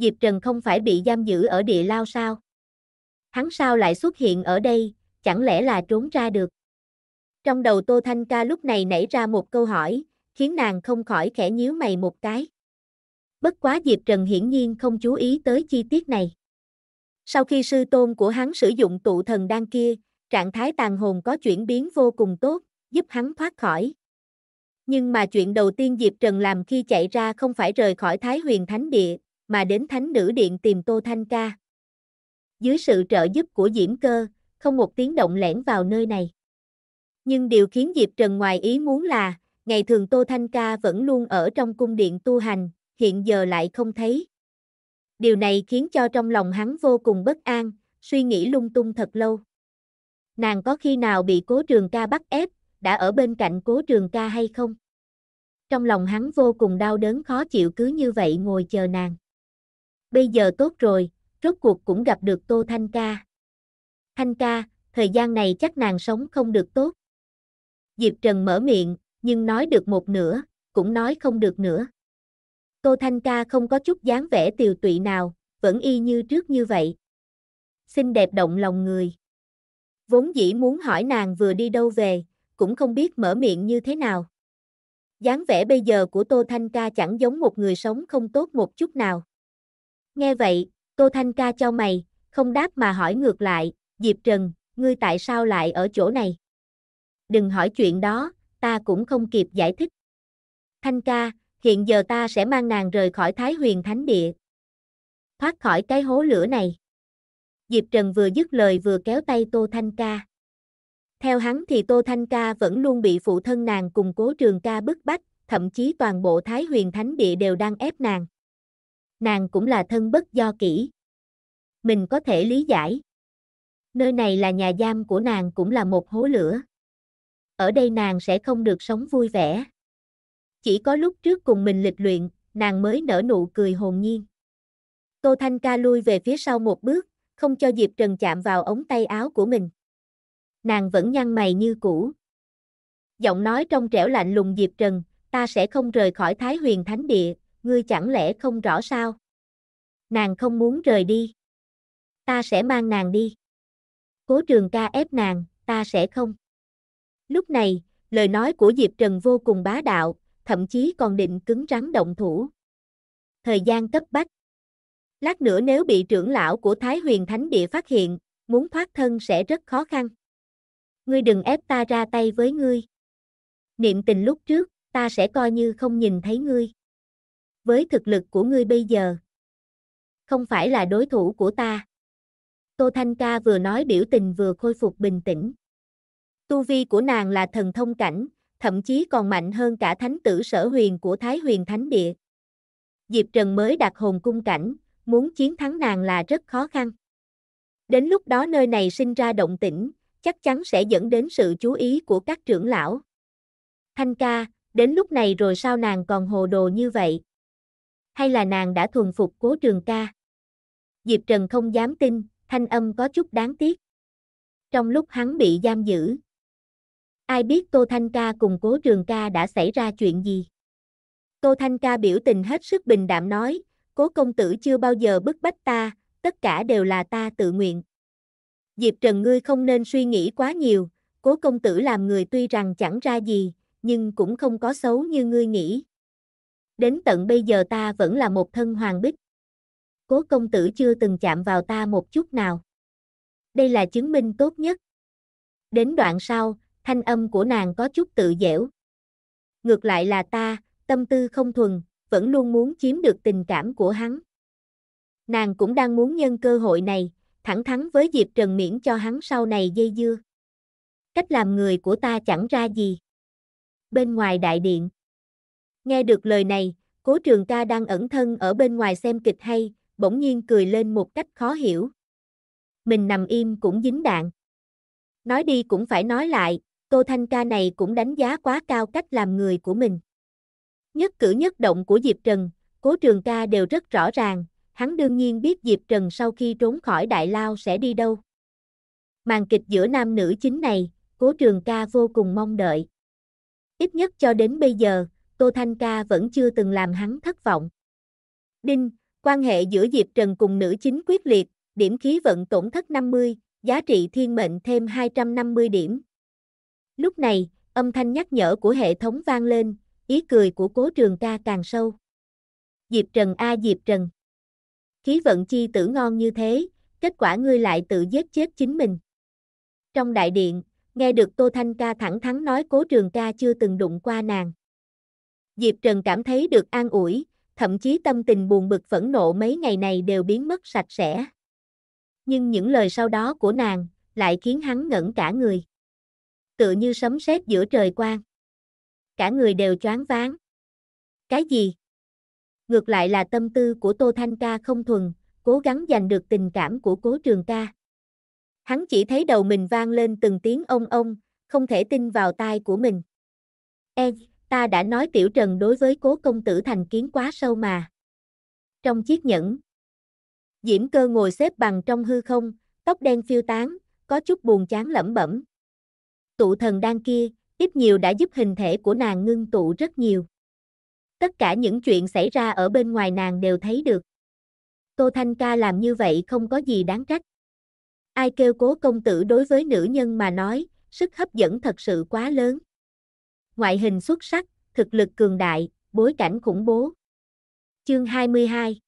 Diệp Trần không phải bị giam giữ ở địa lao sao? Hắn sao lại xuất hiện ở đây, chẳng lẽ là trốn ra được? Trong đầu Tô Thanh Ca lúc này nảy ra một câu hỏi, khiến nàng không khỏi khẽ nhíu mày một cái. Bất quá Diệp Trần hiển nhiên không chú ý tới chi tiết này. Sau khi sư tôn của hắn sử dụng tụ thần đan kia, trạng thái tàn hồn có chuyển biến vô cùng tốt, giúp hắn thoát khỏi. Nhưng mà chuyện đầu tiên Diệp Trần làm khi chạy ra không phải rời khỏi Thái huyền thánh địa, mà đến Thánh Nữ Điện tìm Tô Thanh Ca. Dưới sự trợ giúp của Diễm Cơ, không một tiếng động lẻn vào nơi này. Nhưng điều khiến Diệp Trần ngoài ý muốn là, ngày thường Tô Thanh Ca vẫn luôn ở trong cung điện tu hành, hiện giờ lại không thấy. Điều này khiến cho trong lòng hắn vô cùng bất an, suy nghĩ lung tung thật lâu. Nàng có khi nào bị cố trường ca bắt ép, đã ở bên cạnh cố trường ca hay không? Trong lòng hắn vô cùng đau đớn khó chịu cứ như vậy ngồi chờ nàng bây giờ tốt rồi, rốt cuộc cũng gặp được Tô Thanh Ca. Thanh Ca, thời gian này chắc nàng sống không được tốt. Diệp Trần mở miệng, nhưng nói được một nửa, cũng nói không được nữa. Tô Thanh Ca không có chút dáng vẻ tiều tụy nào, vẫn y như trước như vậy. Xinh đẹp động lòng người. Vốn dĩ muốn hỏi nàng vừa đi đâu về, cũng không biết mở miệng như thế nào. dáng vẻ bây giờ của Tô Thanh Ca chẳng giống một người sống không tốt một chút nào. Nghe vậy, Tô Thanh Ca cho mày, không đáp mà hỏi ngược lại, Diệp Trần, ngươi tại sao lại ở chỗ này? Đừng hỏi chuyện đó, ta cũng không kịp giải thích. Thanh ca, hiện giờ ta sẽ mang nàng rời khỏi Thái huyền thánh địa. Thoát khỏi cái hố lửa này. Diệp Trần vừa dứt lời vừa kéo tay Tô Thanh ca. Theo hắn thì Tô Thanh ca vẫn luôn bị phụ thân nàng cùng cố trường ca bức bách, thậm chí toàn bộ Thái huyền thánh địa đều đang ép nàng nàng cũng là thân bất do kỷ Mình có thể lý giải. Nơi này là nhà giam của nàng cũng là một hố lửa. Ở đây nàng sẽ không được sống vui vẻ. Chỉ có lúc trước cùng mình lịch luyện, nàng mới nở nụ cười hồn nhiên. Tô Thanh Ca lui về phía sau một bước, không cho Diệp Trần chạm vào ống tay áo của mình. Nàng vẫn nhăn mày như cũ. Giọng nói trong trẻo lạnh lùng Diệp Trần, ta sẽ không rời khỏi Thái Huyền Thánh Địa, ngươi chẳng lẽ không rõ sao? Nàng không muốn rời đi. Ta sẽ mang nàng đi. Cố trường ca ép nàng, ta sẽ không. Lúc này, lời nói của Diệp Trần vô cùng bá đạo, thậm chí còn định cứng rắn động thủ. Thời gian cấp bách. Lát nữa nếu bị trưởng lão của Thái huyền Thánh Địa phát hiện, muốn thoát thân sẽ rất khó khăn. Ngươi đừng ép ta ra tay với ngươi. Niệm tình lúc trước, ta sẽ coi như không nhìn thấy ngươi với thực lực của ngươi bây giờ. Không phải là đối thủ của ta. Tô Thanh Ca vừa nói biểu tình vừa khôi phục bình tĩnh. Tu vi của nàng là thần thông cảnh, thậm chí còn mạnh hơn cả thánh tử sở huyền của Thái huyền thánh địa. Diệp Trần mới đạt hồn cung cảnh, muốn chiến thắng nàng là rất khó khăn. Đến lúc đó nơi này sinh ra động tĩnh, chắc chắn sẽ dẫn đến sự chú ý của các trưởng lão. Thanh ca, đến lúc này rồi sao nàng còn hồ đồ như vậy? hay là nàng đã thuần phục cố trường ca. Diệp Trần không dám tin, thanh âm có chút đáng tiếc. Trong lúc hắn bị giam giữ, ai biết Tô Thanh Ca cùng cố trường ca đã xảy ra chuyện gì. Tô Thanh Ca biểu tình hết sức bình đạm nói, cố công tử chưa bao giờ bức bách ta, tất cả đều là ta tự nguyện. Diệp Trần ngươi không nên suy nghĩ quá nhiều, cố công tử làm người tuy rằng chẳng ra gì, nhưng cũng không có xấu như ngươi nghĩ đến tận bây giờ ta vẫn là một thân hoàng bích. Cố công tử chưa từng chạm vào ta một chút nào. Đây là chứng minh tốt nhất. Đến đoạn sau, thanh âm của nàng có chút tự dẻo. Ngược lại là ta, tâm tư không thuần, vẫn luôn muốn chiếm được tình cảm của hắn. Nàng cũng đang muốn nhân cơ hội này, thẳng thắn với Diệp Trần miễn cho hắn sau này dây dưa. Cách làm người của ta chẳng ra gì. Bên ngoài đại điện, Nghe được lời này, cố trường ca đang ẩn thân ở bên ngoài xem kịch hay, bỗng nhiên cười lên một cách khó hiểu. Mình nằm im cũng dính đạn. Nói đi cũng phải nói lại, Tô Thanh ca này cũng đánh giá quá cao cách làm người của mình. Nhất cử nhất động của Diệp Trần, cố trường ca đều rất rõ ràng, hắn đương nhiên biết Diệp Trần sau khi trốn khỏi Đại Lao sẽ đi đâu. Màn kịch giữa nam nữ chính này, cố trường ca vô cùng mong đợi. Ít nhất cho đến bây giờ, Tô Thanh Ca vẫn chưa từng làm hắn thất vọng. Đinh, quan hệ giữa Diệp Trần cùng nữ chính quyết liệt, điểm khí vận tổn thất 50, giá trị thiên mệnh thêm 250 điểm. Lúc này, âm thanh nhắc nhở của hệ thống vang lên, ý cười của cố trường ca càng sâu. Diệp Trần A Diệp Trần. Khí vận chi tử ngon như thế, kết quả ngươi lại tự giết chết chính mình. Trong đại điện, nghe được Tô Thanh ca thẳng thắn nói cố trường ca chưa từng đụng qua nàng. Diệp Trần cảm thấy được an ủi, thậm chí tâm tình buồn bực phẫn nộ mấy ngày này đều biến mất sạch sẽ. Nhưng những lời sau đó của nàng lại khiến hắn ngẩn cả người. Tựa như sấm sét giữa trời quang. Cả người đều choáng váng. Cái gì? Ngược lại là tâm tư của Tô Thanh Ca không thuần, cố gắng giành được tình cảm của Cố Trường Ca. Hắn chỉ thấy đầu mình vang lên từng tiếng ông ông, không thể tin vào tai của mình. Em ta đã nói tiểu trần đối với cố công tử thành kiến quá sâu mà. Trong chiếc nhẫn, diễm cơ ngồi xếp bằng trong hư không, tóc đen phiêu tán, có chút buồn chán lẩm bẩm. Tụ thần đan kia, ít nhiều đã giúp hình thể của nàng ngưng tụ rất nhiều. Tất cả những chuyện xảy ra ở bên ngoài nàng đều thấy được. Tô Thanh Ca làm như vậy không có gì đáng trách. Ai kêu cố công tử đối với nữ nhân mà nói, sức hấp dẫn thật sự quá lớn ngoại hình xuất sắc, thực lực cường đại, bối cảnh khủng bố. Chương 22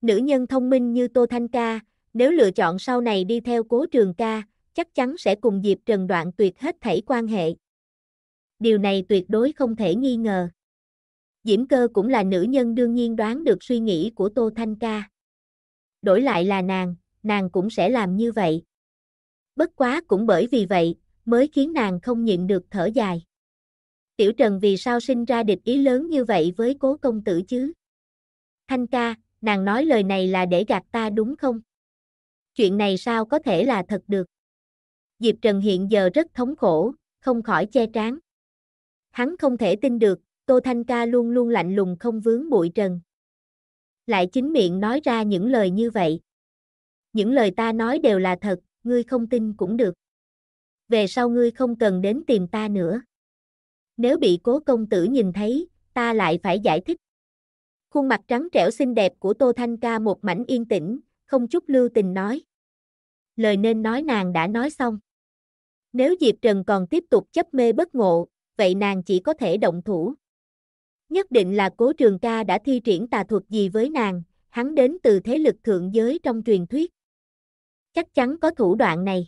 Nữ nhân thông minh như Tô Thanh Ca, nếu lựa chọn sau này đi theo cố trường ca, chắc chắn sẽ cùng dịp Trần đoạn tuyệt hết thảy quan hệ. Điều này tuyệt đối không thể nghi ngờ. Diễm cơ cũng là nữ nhân đương nhiên đoán được suy nghĩ của Tô Thanh Ca. Đổi lại là nàng, nàng cũng sẽ làm như vậy. Bất quá cũng bởi vì vậy, mới khiến nàng không nhịn được thở dài. Tiểu Trần vì sao sinh ra địch ý lớn như vậy với cố công tử chứ? Thanh ca, nàng nói lời này là để gạt ta đúng không? Chuyện này sao có thể là thật được? Diệp Trần hiện giờ rất thống khổ, không khỏi che trán. Hắn không thể tin được, Tô Thanh Ca luôn luôn lạnh lùng không vướng bụi trần. Lại chính miệng nói ra những lời như vậy. Những lời ta nói đều là thật, ngươi không tin cũng được. Về sau ngươi không cần đến tìm ta nữa nếu bị cố công tử nhìn thấy, ta lại phải giải thích. Khuôn mặt trắng trẻo xinh đẹp của Tô Thanh Ca một mảnh yên tĩnh, không chút lưu tình nói. Lời nên nói nàng đã nói xong. Nếu Diệp Trần còn tiếp tục chấp mê bất ngộ, vậy nàng chỉ có thể động thủ. Nhất định là cố trường ca đã thi triển tà thuật gì với nàng, hắn đến từ thế lực thượng giới trong truyền thuyết. Chắc chắn có thủ đoạn này.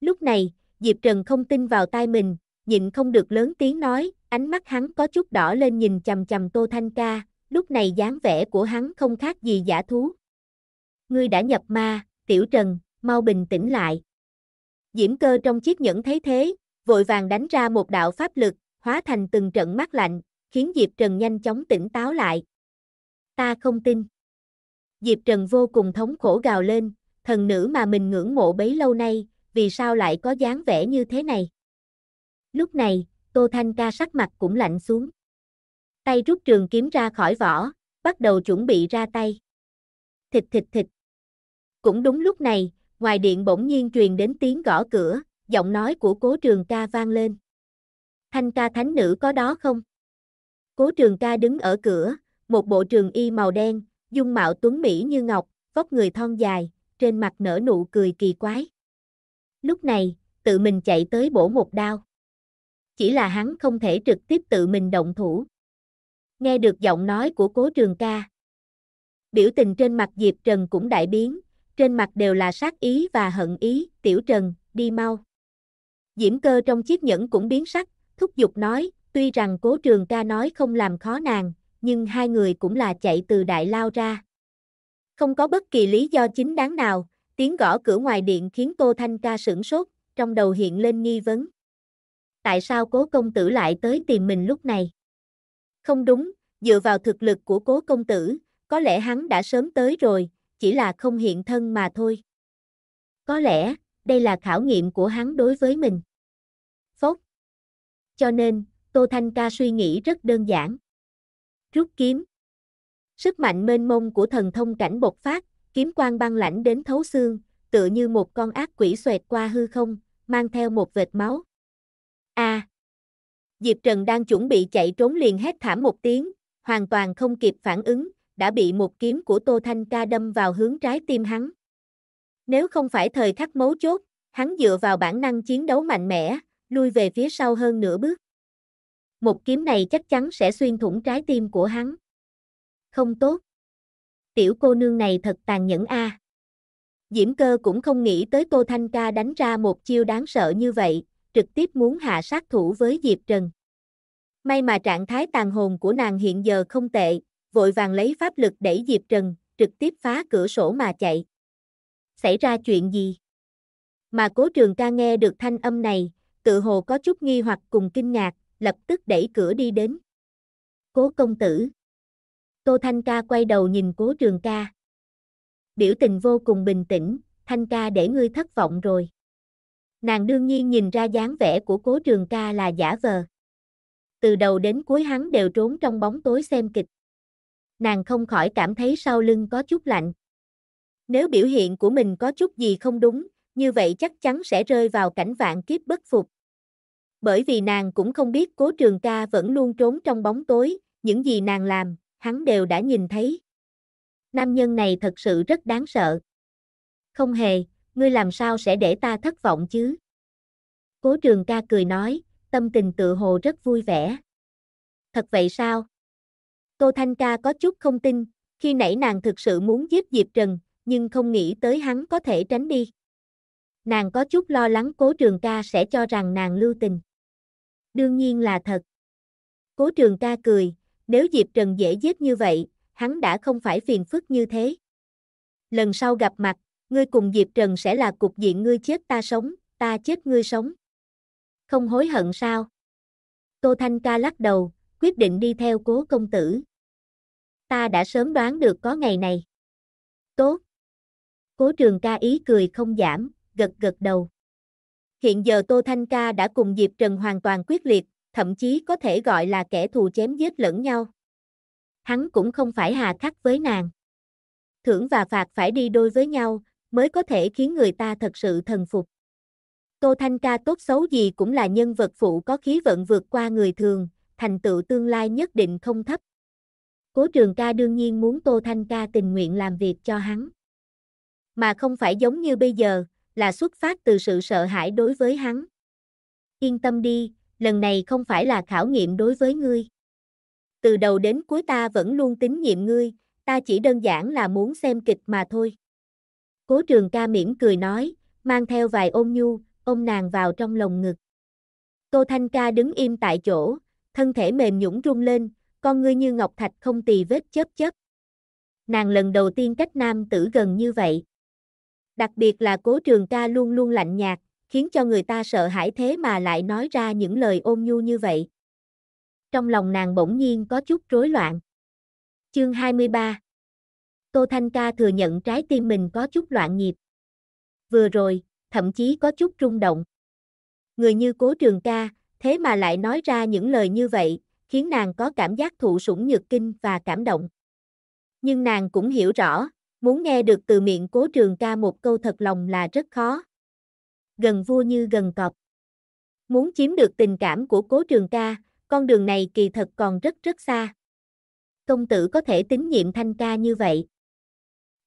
Lúc này, Diệp Trần không tin vào tai mình, nhịn không được lớn tiếng nói, ánh mắt hắn có chút đỏ lên nhìn chầm chầm Tô Thanh Ca, lúc này dáng vẻ của hắn không khác gì giả thú. Ngươi đã nhập ma, tiểu trần, mau bình tĩnh lại. Diễm cơ trong chiếc nhẫn thấy thế, vội vàng đánh ra một đạo pháp lực, hóa thành từng trận mắt lạnh, khiến Diệp Trần nhanh chóng tỉnh táo lại. Ta không tin. Diệp Trần vô cùng thống khổ gào lên, thần nữ mà mình ngưỡng mộ bấy lâu nay, vì sao lại có dáng vẻ như thế này? Lúc này, Tô Thanh Ca sắc mặt cũng lạnh xuống. Tay rút trường kiếm ra khỏi vỏ, bắt đầu chuẩn bị ra tay. Thịt thịt thịt. Cũng đúng lúc này, ngoài điện bỗng nhiên truyền đến tiếng gõ cửa, giọng nói của cố trường ca vang lên. Thanh ca thánh nữ có đó không? Cố trường ca đứng ở cửa, một bộ trường y màu đen, dung mạo tuấn mỹ như ngọc, vóc người thon dài, trên mặt nở nụ cười kỳ quái. Lúc này, tự mình chạy tới bổ một đao chỉ là hắn không thể trực tiếp tự mình động thủ. Nghe được giọng nói của cố trường ca. Biểu tình trên mặt Diệp Trần cũng đại biến, trên mặt đều là sát ý và hận ý, tiểu Trần, đi mau. Diễm cơ trong chiếc nhẫn cũng biến sắc, thúc giục nói, tuy rằng cố trường ca nói không làm khó nàng, nhưng hai người cũng là chạy từ đại lao ra. Không có bất kỳ lý do chính đáng nào, tiếng gõ cửa ngoài điện khiến Tô Thanh Ca sửng sốt, trong đầu hiện lên nghi vấn tại sao cố công tử lại tới tìm mình lúc này? Không đúng, dựa vào thực lực của cố công tử, có lẽ hắn đã sớm tới rồi, chỉ là không hiện thân mà thôi. Có lẽ, đây là khảo nghiệm của hắn đối với mình. Phốc. Cho nên, Tô Thanh Ca suy nghĩ rất đơn giản. Rút kiếm. Sức mạnh mênh mông của thần thông cảnh bộc phát, kiếm quang băng lãnh đến thấu xương, tựa như một con ác quỷ xoẹt qua hư không, mang theo một vệt máu a à. Diệp Trần đang chuẩn bị chạy trốn liền hét thảm một tiếng, hoàn toàn không kịp phản ứng, đã bị một kiếm của Tô Thanh Ca đâm vào hướng trái tim hắn. Nếu không phải thời khắc mấu chốt, hắn dựa vào bản năng chiến đấu mạnh mẽ, lui về phía sau hơn nửa bước. Một kiếm này chắc chắn sẽ xuyên thủng trái tim của hắn. Không tốt. Tiểu cô nương này thật tàn nhẫn a. À. Diễm cơ cũng không nghĩ tới Tô Thanh Ca đánh ra một chiêu đáng sợ như vậy, trực tiếp muốn hạ sát thủ với Diệp Trần. May mà trạng thái tàn hồn của nàng hiện giờ không tệ, vội vàng lấy pháp lực đẩy Diệp Trần, trực tiếp phá cửa sổ mà chạy. Xảy ra chuyện gì? Mà cố trường ca nghe được thanh âm này, tự hồ có chút nghi hoặc cùng kinh ngạc, lập tức đẩy cửa đi đến. Cố công tử. Tô Thanh ca quay đầu nhìn cố trường ca. Biểu tình vô cùng bình tĩnh, Thanh ca để ngươi thất vọng rồi. Nàng đương nhiên nhìn ra dáng vẻ của cố trường ca là giả vờ. Từ đầu đến cuối hắn đều trốn trong bóng tối xem kịch. Nàng không khỏi cảm thấy sau lưng có chút lạnh. Nếu biểu hiện của mình có chút gì không đúng, như vậy chắc chắn sẽ rơi vào cảnh vạn kiếp bất phục. Bởi vì nàng cũng không biết cố trường ca vẫn luôn trốn trong bóng tối, những gì nàng làm, hắn đều đã nhìn thấy. Nam nhân này thật sự rất đáng sợ. Không hề, ngươi làm sao sẽ để ta thất vọng chứ? Cố trường ca cười nói, tâm tình tự hồ rất vui vẻ. Thật vậy sao? Tô Thanh Ca có chút không tin, khi nãy nàng thực sự muốn giết Diệp Trần, nhưng không nghĩ tới hắn có thể tránh đi. Nàng có chút lo lắng cố trường ca sẽ cho rằng nàng lưu tình. Đương nhiên là thật. Cố trường ca cười, nếu Diệp Trần dễ giết như vậy, hắn đã không phải phiền phức như thế. Lần sau gặp mặt, ngươi cùng Diệp Trần sẽ là cục diện ngươi chết ta sống, ta chết ngươi sống. Không hối hận sao? Tô Thanh Ca lắc đầu, quyết định đi theo cố công tử. Ta đã sớm đoán được có ngày này. Tốt. Cố trường ca ý cười không giảm, gật gật đầu. Hiện giờ Tô Thanh Ca đã cùng Diệp Trần hoàn toàn quyết liệt, thậm chí có thể gọi là kẻ thù chém giết lẫn nhau. Hắn cũng không phải hà khắc với nàng. Thưởng và phạt phải đi đôi với nhau, mới có thể khiến người ta thật sự thần phục. Tô Thanh Ca tốt xấu gì cũng là nhân vật phụ có khí vận vượt qua người thường, thành tựu tương lai nhất định không thấp. Cố trường ca đương nhiên muốn Tô Thanh Ca tình nguyện làm việc cho hắn. Mà không phải giống như bây giờ, là xuất phát từ sự sợ hãi đối với hắn. Yên tâm đi, lần này không phải là khảo nghiệm đối với ngươi. Từ đầu đến cuối ta vẫn luôn tín nhiệm ngươi, ta chỉ đơn giản là muốn xem kịch mà thôi. Cố trường ca mỉm cười nói, mang theo vài ôm nhu, ôm nàng vào trong lồng ngực. Tô Thanh ca đứng im tại chỗ, thân thể mềm nhũng rung lên, con ngươi như ngọc thạch không tì vết chớp chớp. Nàng lần đầu tiên cách nam tử gần như vậy. Đặc biệt là cố trường ca luôn luôn lạnh nhạt, khiến cho người ta sợ hãi thế mà lại nói ra những lời ôm nhu như vậy. Trong lòng nàng bỗng nhiên có chút rối loạn. Chương 23 Tô Thanh Ca thừa nhận trái tim mình có chút loạn nhịp. Vừa rồi, thậm chí có chút rung động. Người như cố trường ca, thế mà lại nói ra những lời như vậy, khiến nàng có cảm giác thụ sủng nhược kinh và cảm động. Nhưng nàng cũng hiểu rõ, muốn nghe được từ miệng cố trường ca một câu thật lòng là rất khó. Gần vua như gần cọp. Muốn chiếm được tình cảm của cố trường ca, con đường này kỳ thật còn rất rất xa. Công tử có thể tín nhiệm thanh ca như vậy.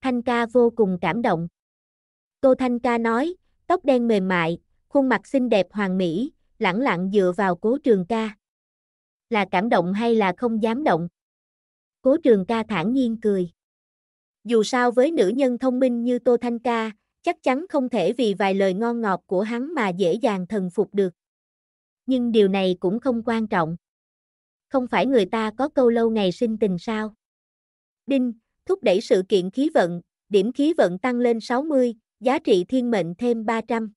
Thanh Ca vô cùng cảm động. Cô Thanh Ca nói, tóc đen mềm mại, khuôn mặt xinh đẹp hoàn mỹ, lẳng lặng dựa vào cố trường ca. Là cảm động hay là không dám động? Cố trường ca thản nhiên cười. Dù sao với nữ nhân thông minh như Tô Thanh Ca, chắc chắn không thể vì vài lời ngon ngọt của hắn mà dễ dàng thần phục được. Nhưng điều này cũng không quan trọng. Không phải người ta có câu lâu ngày sinh tình sao? Đinh, thúc đẩy sự kiện khí vận, điểm khí vận tăng lên 60, giá trị thiên mệnh thêm 300.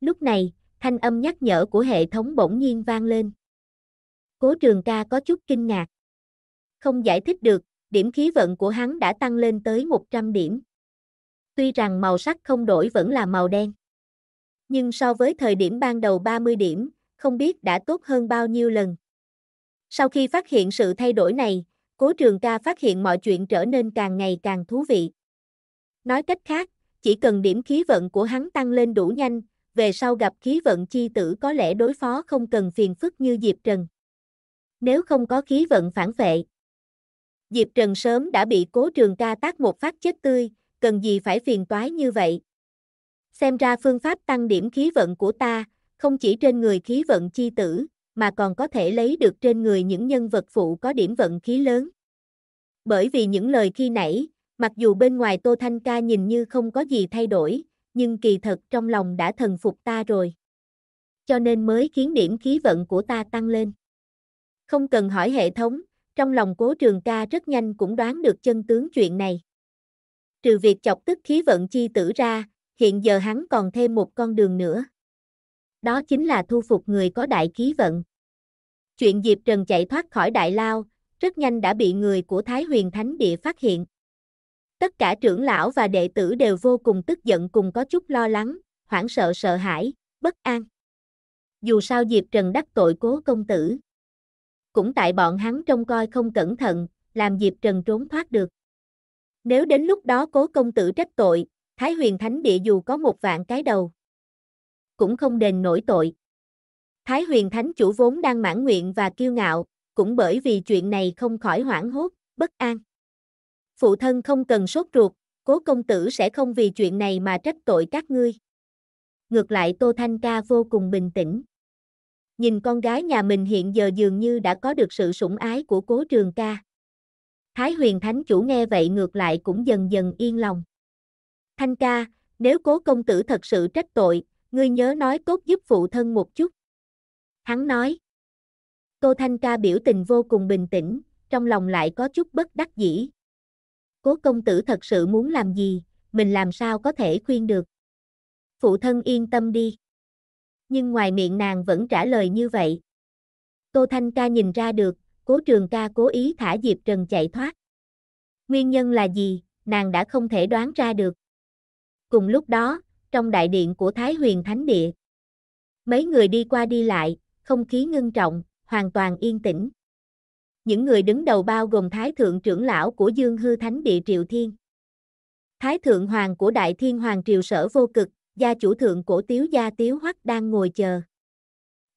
Lúc này, thanh âm nhắc nhở của hệ thống bỗng nhiên vang lên. Cố trường ca có chút kinh ngạc. Không giải thích được, điểm khí vận của hắn đã tăng lên tới 100 điểm. Tuy rằng màu sắc không đổi vẫn là màu đen. Nhưng so với thời điểm ban đầu 30 điểm, không biết đã tốt hơn bao nhiêu lần. Sau khi phát hiện sự thay đổi này, Cố trường ca phát hiện mọi chuyện trở nên càng ngày càng thú vị. Nói cách khác, chỉ cần điểm khí vận của hắn tăng lên đủ nhanh, về sau gặp khí vận chi tử có lẽ đối phó không cần phiền phức như Diệp Trần. Nếu không có khí vận phản vệ. Diệp Trần sớm đã bị cố trường ca tác một phát chết tươi, cần gì phải phiền toái như vậy. Xem ra phương pháp tăng điểm khí vận của ta, không chỉ trên người khí vận chi tử, mà còn có thể lấy được trên người những nhân vật phụ có điểm vận khí lớn. Bởi vì những lời khi nãy, mặc dù bên ngoài Tô Thanh Ca nhìn như không có gì thay đổi, nhưng kỳ thật trong lòng đã thần phục ta rồi. Cho nên mới khiến điểm khí vận của ta tăng lên. Không cần hỏi hệ thống, trong lòng cố trường ca rất nhanh cũng đoán được chân tướng chuyện này. Trừ việc chọc tức khí vận chi tử ra, hiện giờ hắn còn thêm một con đường nữa đó chính là thu phục người có đại khí vận. Chuyện Diệp Trần chạy thoát khỏi Đại Lao, rất nhanh đã bị người của Thái Huyền Thánh Địa phát hiện. Tất cả trưởng lão và đệ tử đều vô cùng tức giận cùng có chút lo lắng, hoảng sợ sợ hãi, bất an. Dù sao Diệp Trần đắc tội cố công tử. Cũng tại bọn hắn trông coi không cẩn thận, làm Diệp Trần trốn thoát được. Nếu đến lúc đó cố công tử trách tội, Thái huyền thánh địa dù có một vạn cái đầu cũng không đền nổi tội. Thái huyền thánh chủ vốn đang mãn nguyện và kiêu ngạo, cũng bởi vì chuyện này không khỏi hoảng hốt, bất an. Phụ thân không cần sốt ruột, cố công tử sẽ không vì chuyện này mà trách tội các ngươi. Ngược lại Tô Thanh Ca vô cùng bình tĩnh. Nhìn con gái nhà mình hiện giờ dường như đã có được sự sủng ái của cố trường ca. Thái huyền thánh chủ nghe vậy ngược lại cũng dần dần yên lòng. Thanh ca, nếu cố công tử thật sự trách tội, ngươi nhớ nói tốt giúp phụ thân một chút. Hắn nói. Tô Thanh Ca biểu tình vô cùng bình tĩnh, trong lòng lại có chút bất đắc dĩ. Cố công tử thật sự muốn làm gì, mình làm sao có thể khuyên được. Phụ thân yên tâm đi. Nhưng ngoài miệng nàng vẫn trả lời như vậy. Tô Thanh Ca nhìn ra được, cố trường ca cố ý thả Diệp Trần chạy thoát. Nguyên nhân là gì, nàng đã không thể đoán ra được. Cùng lúc đó, trong đại điện của Thái Huyền Thánh Địa. Mấy người đi qua đi lại, không khí ngưng trọng, hoàn toàn yên tĩnh. Những người đứng đầu bao gồm Thái Thượng trưởng lão của Dương Hư Thánh Địa triều Thiên. Thái Thượng Hoàng của Đại Thiên Hoàng Triều Sở Vô Cực, gia chủ thượng cổ Tiếu Gia Tiếu Hoắc đang ngồi chờ.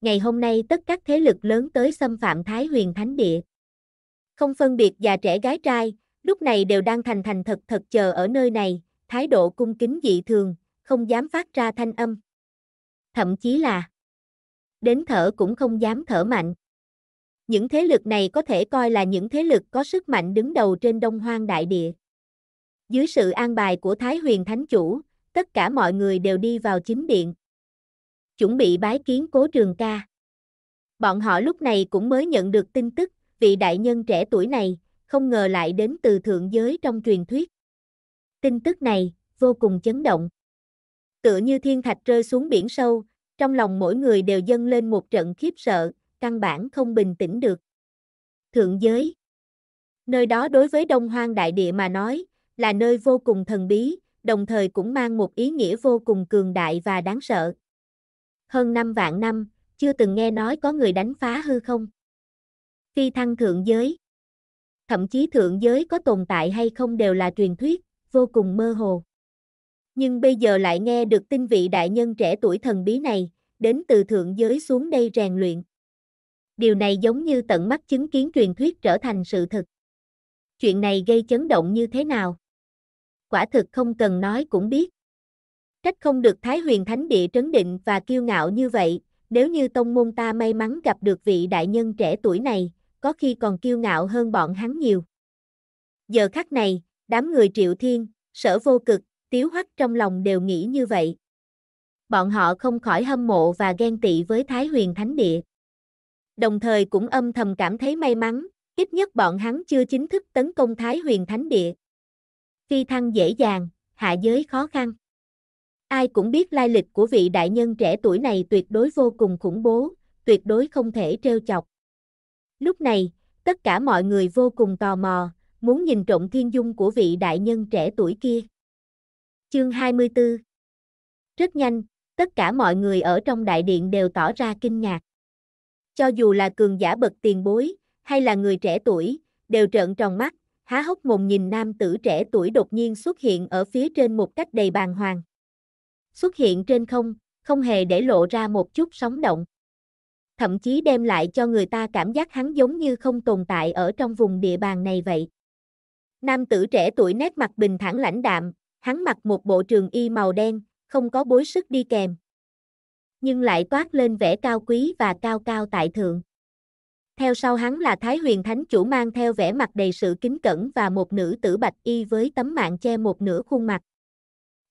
Ngày hôm nay tất các thế lực lớn tới xâm phạm Thái Huyền Thánh Địa. Không phân biệt già trẻ gái trai, lúc này đều đang thành thành thật thật chờ ở nơi này, thái độ cung kính dị thường, không dám phát ra thanh âm. Thậm chí là đến thở cũng không dám thở mạnh. Những thế lực này có thể coi là những thế lực có sức mạnh đứng đầu trên đông hoang đại địa. Dưới sự an bài của Thái huyền Thánh Chủ, tất cả mọi người đều đi vào chính điện. Chuẩn bị bái kiến cố trường ca. Bọn họ lúc này cũng mới nhận được tin tức, vị đại nhân trẻ tuổi này, không ngờ lại đến từ thượng giới trong truyền thuyết. Tin tức này, vô cùng chấn động tựa như thiên thạch rơi xuống biển sâu, trong lòng mỗi người đều dâng lên một trận khiếp sợ, căn bản không bình tĩnh được. Thượng giới Nơi đó đối với đông hoang đại địa mà nói, là nơi vô cùng thần bí, đồng thời cũng mang một ý nghĩa vô cùng cường đại và đáng sợ. Hơn năm vạn năm, chưa từng nghe nói có người đánh phá hư không. Phi thăng thượng giới Thậm chí thượng giới có tồn tại hay không đều là truyền thuyết, vô cùng mơ hồ nhưng bây giờ lại nghe được tin vị đại nhân trẻ tuổi thần bí này, đến từ thượng giới xuống đây rèn luyện. Điều này giống như tận mắt chứng kiến truyền thuyết trở thành sự thực. Chuyện này gây chấn động như thế nào? Quả thực không cần nói cũng biết. Trách không được Thái huyền thánh địa trấn định và kiêu ngạo như vậy, nếu như tông môn ta may mắn gặp được vị đại nhân trẻ tuổi này, có khi còn kiêu ngạo hơn bọn hắn nhiều. Giờ khắc này, đám người triệu thiên, sở vô cực, Tiếu Hoắc trong lòng đều nghĩ như vậy. Bọn họ không khỏi hâm mộ và ghen tị với Thái Huyền Thánh Địa. Đồng thời cũng âm thầm cảm thấy may mắn, ít nhất bọn hắn chưa chính thức tấn công Thái Huyền Thánh Địa. Phi thăng dễ dàng, hạ giới khó khăn. Ai cũng biết lai lịch của vị đại nhân trẻ tuổi này tuyệt đối vô cùng khủng bố, tuyệt đối không thể trêu chọc. Lúc này, tất cả mọi người vô cùng tò mò, muốn nhìn trộm thiên dung của vị đại nhân trẻ tuổi kia. Chương 24 Rất nhanh, tất cả mọi người ở trong đại điện đều tỏ ra kinh ngạc. Cho dù là cường giả bậc tiền bối, hay là người trẻ tuổi, đều trợn tròn mắt, há hốc mồm nhìn nam tử trẻ tuổi đột nhiên xuất hiện ở phía trên một cách đầy bàng hoàng. Xuất hiện trên không, không hề để lộ ra một chút sóng động. Thậm chí đem lại cho người ta cảm giác hắn giống như không tồn tại ở trong vùng địa bàn này vậy. Nam tử trẻ tuổi nét mặt bình thản lãnh đạm, hắn mặc một bộ trường y màu đen, không có bối sức đi kèm. Nhưng lại toát lên vẻ cao quý và cao cao tại thượng. Theo sau hắn là Thái Huyền Thánh chủ mang theo vẻ mặt đầy sự kính cẩn và một nữ tử bạch y với tấm mạng che một nửa khuôn mặt.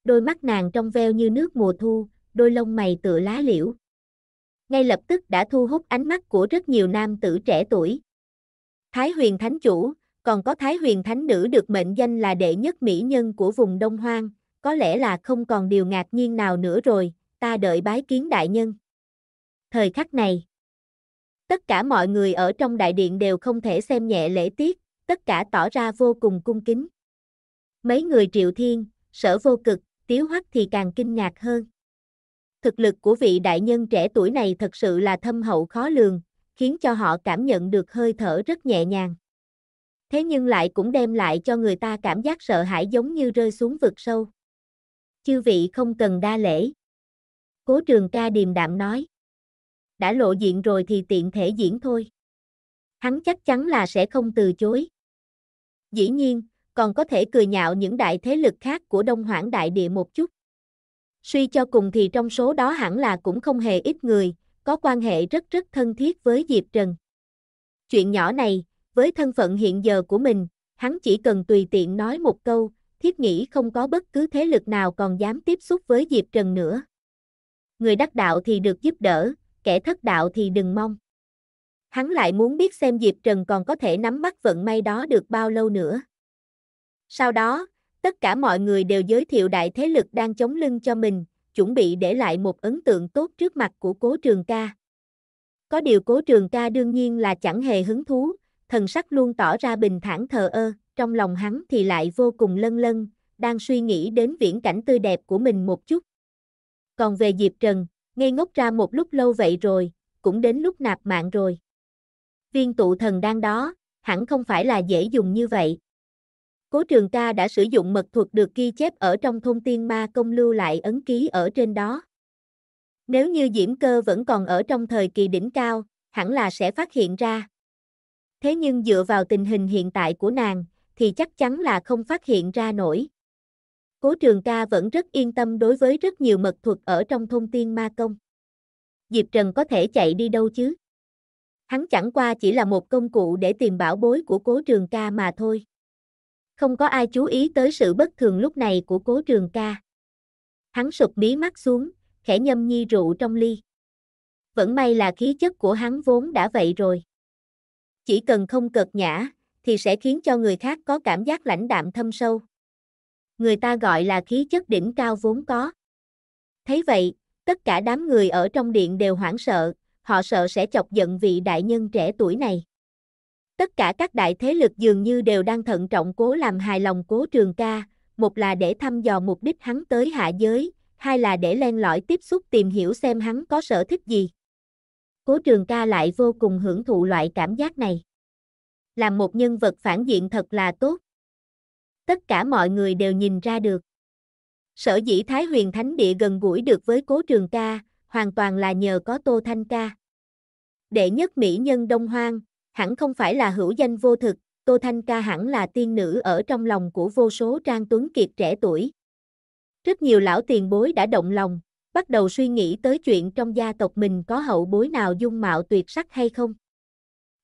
Đôi mắt nàng trong veo như nước mùa thu, đôi lông mày tựa lá liễu. Ngay lập tức đã thu hút ánh mắt của rất nhiều nam tử trẻ tuổi. Thái Huyền Thánh chủ, còn có Thái Huyền Thánh Nữ được mệnh danh là đệ nhất mỹ nhân của vùng Đông Hoang, có lẽ là không còn điều ngạc nhiên nào nữa rồi, ta đợi bái kiến đại nhân. Thời khắc này, tất cả mọi người ở trong đại điện đều không thể xem nhẹ lễ tiết, tất cả tỏ ra vô cùng cung kính. Mấy người triệu thiên, sở vô cực, tiếu hoắc thì càng kinh ngạc hơn. Thực lực của vị đại nhân trẻ tuổi này thật sự là thâm hậu khó lường, khiến cho họ cảm nhận được hơi thở rất nhẹ nhàng thế nhưng lại cũng đem lại cho người ta cảm giác sợ hãi giống như rơi xuống vực sâu. Chư vị không cần đa lễ. Cố trường ca điềm đạm nói. Đã lộ diện rồi thì tiện thể diễn thôi. Hắn chắc chắn là sẽ không từ chối. Dĩ nhiên, còn có thể cười nhạo những đại thế lực khác của Đông Hoảng Đại Địa một chút. Suy cho cùng thì trong số đó hẳn là cũng không hề ít người, có quan hệ rất rất thân thiết với Diệp Trần. Chuyện nhỏ này, với thân phận hiện giờ của mình, hắn chỉ cần tùy tiện nói một câu, thiết nghĩ không có bất cứ thế lực nào còn dám tiếp xúc với Diệp Trần nữa. Người đắc đạo thì được giúp đỡ, kẻ thất đạo thì đừng mong. Hắn lại muốn biết xem Diệp Trần còn có thể nắm bắt vận may đó được bao lâu nữa. Sau đó, tất cả mọi người đều giới thiệu đại thế lực đang chống lưng cho mình, chuẩn bị để lại một ấn tượng tốt trước mặt của cố trường ca. Có điều cố trường ca đương nhiên là chẳng hề hứng thú, thần sắc luôn tỏ ra bình thản thờ ơ, trong lòng hắn thì lại vô cùng lân lân, đang suy nghĩ đến viễn cảnh tươi đẹp của mình một chút. Còn về Diệp Trần, ngây ngốc ra một lúc lâu vậy rồi, cũng đến lúc nạp mạng rồi. Viên tụ thần đang đó, hẳn không phải là dễ dùng như vậy. Cố trường ca đã sử dụng mật thuật được ghi chép ở trong thông tiên ma công lưu lại ấn ký ở trên đó. Nếu như diễm cơ vẫn còn ở trong thời kỳ đỉnh cao, hẳn là sẽ phát hiện ra thế nhưng dựa vào tình hình hiện tại của nàng, thì chắc chắn là không phát hiện ra nổi. Cố trường ca vẫn rất yên tâm đối với rất nhiều mật thuật ở trong thông tiên ma công. Diệp Trần có thể chạy đi đâu chứ? Hắn chẳng qua chỉ là một công cụ để tìm bảo bối của cố trường ca mà thôi. Không có ai chú ý tới sự bất thường lúc này của cố trường ca. Hắn sụp mí mắt xuống, khẽ nhâm nhi rượu trong ly. Vẫn may là khí chất của hắn vốn đã vậy rồi chỉ cần không cợt nhã, thì sẽ khiến cho người khác có cảm giác lãnh đạm thâm sâu. Người ta gọi là khí chất đỉnh cao vốn có. Thấy vậy, tất cả đám người ở trong điện đều hoảng sợ, họ sợ sẽ chọc giận vị đại nhân trẻ tuổi này. Tất cả các đại thế lực dường như đều đang thận trọng cố làm hài lòng cố trường ca, một là để thăm dò mục đích hắn tới hạ giới, hai là để len lỏi tiếp xúc tìm hiểu xem hắn có sở thích gì. Cố trường ca lại vô cùng hưởng thụ loại cảm giác này. Làm một nhân vật phản diện thật là tốt. Tất cả mọi người đều nhìn ra được. Sở dĩ Thái huyền thánh địa gần gũi được với cố trường ca, hoàn toàn là nhờ có Tô Thanh ca. Đệ nhất mỹ nhân Đông Hoang, hẳn không phải là hữu danh vô thực, Tô Thanh ca hẳn là tiên nữ ở trong lòng của vô số trang tuấn kiệt trẻ tuổi. Rất nhiều lão tiền bối đã động lòng, bắt đầu suy nghĩ tới chuyện trong gia tộc mình có hậu bối nào dung mạo tuyệt sắc hay không.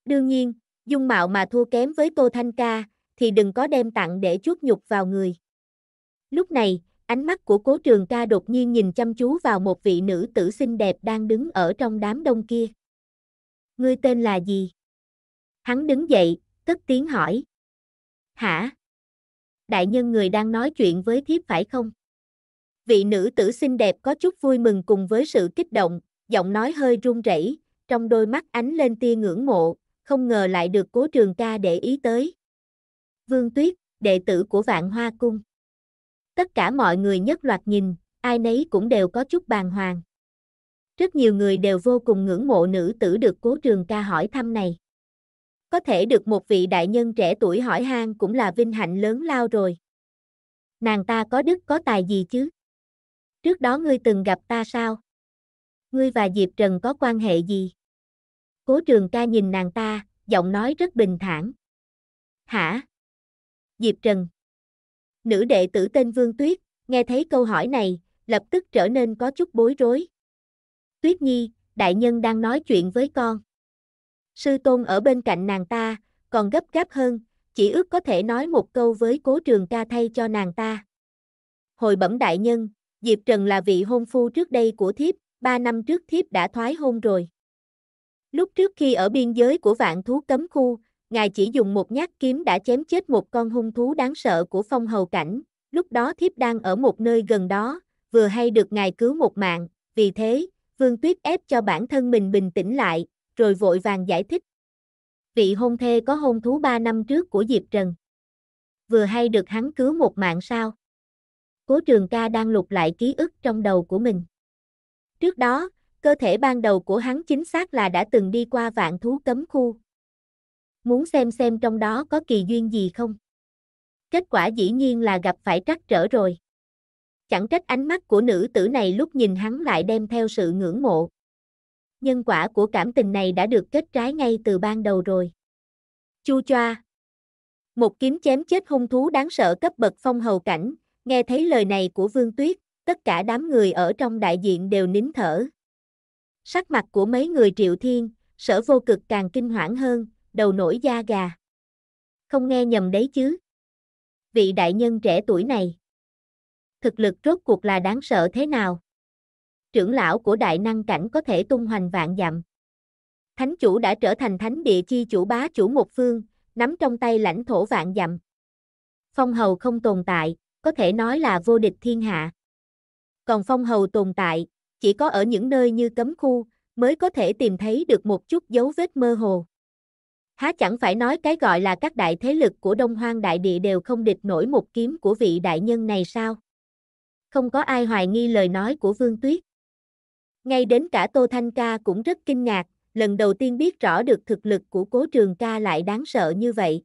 Đương nhiên, dung mạo mà thua kém với Tô Thanh Ca, thì đừng có đem tặng để chuốt nhục vào người. Lúc này, ánh mắt của cố trường ca đột nhiên nhìn chăm chú vào một vị nữ tử xinh đẹp đang đứng ở trong đám đông kia. Ngươi tên là gì? Hắn đứng dậy, cất tiếng hỏi. Hả? Đại nhân người đang nói chuyện với thiếp phải không? vị nữ tử xinh đẹp có chút vui mừng cùng với sự kích động, giọng nói hơi run rẩy, trong đôi mắt ánh lên tia ngưỡng mộ, không ngờ lại được cố trường ca để ý tới. Vương Tuyết, đệ tử của Vạn Hoa Cung. Tất cả mọi người nhất loạt nhìn, ai nấy cũng đều có chút bàng hoàng. Rất nhiều người đều vô cùng ngưỡng mộ nữ tử được cố trường ca hỏi thăm này. Có thể được một vị đại nhân trẻ tuổi hỏi han cũng là vinh hạnh lớn lao rồi. Nàng ta có đức có tài gì chứ? Trước đó ngươi từng gặp ta sao? Ngươi và Diệp Trần có quan hệ gì? Cố trường ca nhìn nàng ta, giọng nói rất bình thản. Hả? Diệp Trần. Nữ đệ tử tên Vương Tuyết, nghe thấy câu hỏi này, lập tức trở nên có chút bối rối. Tuyết Nhi, đại nhân đang nói chuyện với con. Sư tôn ở bên cạnh nàng ta, còn gấp gáp hơn, chỉ ước có thể nói một câu với cố trường ca thay cho nàng ta. Hồi bẩm đại nhân, Diệp Trần là vị hôn phu trước đây của thiếp, Ba năm trước thiếp đã thoái hôn rồi. Lúc trước khi ở biên giới của vạn thú cấm khu, ngài chỉ dùng một nhát kiếm đã chém chết một con hung thú đáng sợ của phong hầu cảnh, lúc đó thiếp đang ở một nơi gần đó, vừa hay được ngài cứu một mạng, vì thế, Vương Tuyết ép cho bản thân mình bình tĩnh lại, rồi vội vàng giải thích. Vị hôn thê có hôn thú ba năm trước của Diệp Trần. Vừa hay được hắn cứu một mạng sao? Cố trường ca đang lục lại ký ức trong đầu của mình. Trước đó, cơ thể ban đầu của hắn chính xác là đã từng đi qua vạn thú cấm khu. Muốn xem xem trong đó có kỳ duyên gì không? Kết quả dĩ nhiên là gặp phải trắc trở rồi. Chẳng trách ánh mắt của nữ tử này lúc nhìn hắn lại đem theo sự ngưỡng mộ. Nhân quả của cảm tình này đã được kết trái ngay từ ban đầu rồi. Chu choa. Một kiếm chém chết hung thú đáng sợ cấp bậc phong hầu cảnh, Nghe thấy lời này của Vương Tuyết, tất cả đám người ở trong đại diện đều nín thở. Sắc mặt của mấy người Triệu Thiên, sở vô cực càng kinh hoảng hơn, đầu nổi da gà. Không nghe nhầm đấy chứ. Vị đại nhân trẻ tuổi này. Thực lực rốt cuộc là đáng sợ thế nào? Trưởng lão của đại năng cảnh có thể tung hoành vạn dặm. Thánh chủ đã trở thành thánh địa chi chủ bá chủ một phương, nắm trong tay lãnh thổ vạn dặm. Phong hầu không tồn tại, có thể nói là vô địch thiên hạ. Còn phong hầu tồn tại, chỉ có ở những nơi như cấm khu, mới có thể tìm thấy được một chút dấu vết mơ hồ. Há chẳng phải nói cái gọi là các đại thế lực của Đông Hoang Đại Địa đều không địch nổi một kiếm của vị đại nhân này sao? Không có ai hoài nghi lời nói của Vương Tuyết. Ngay đến cả Tô Thanh Ca cũng rất kinh ngạc, lần đầu tiên biết rõ được thực lực của cố trường ca lại đáng sợ như vậy.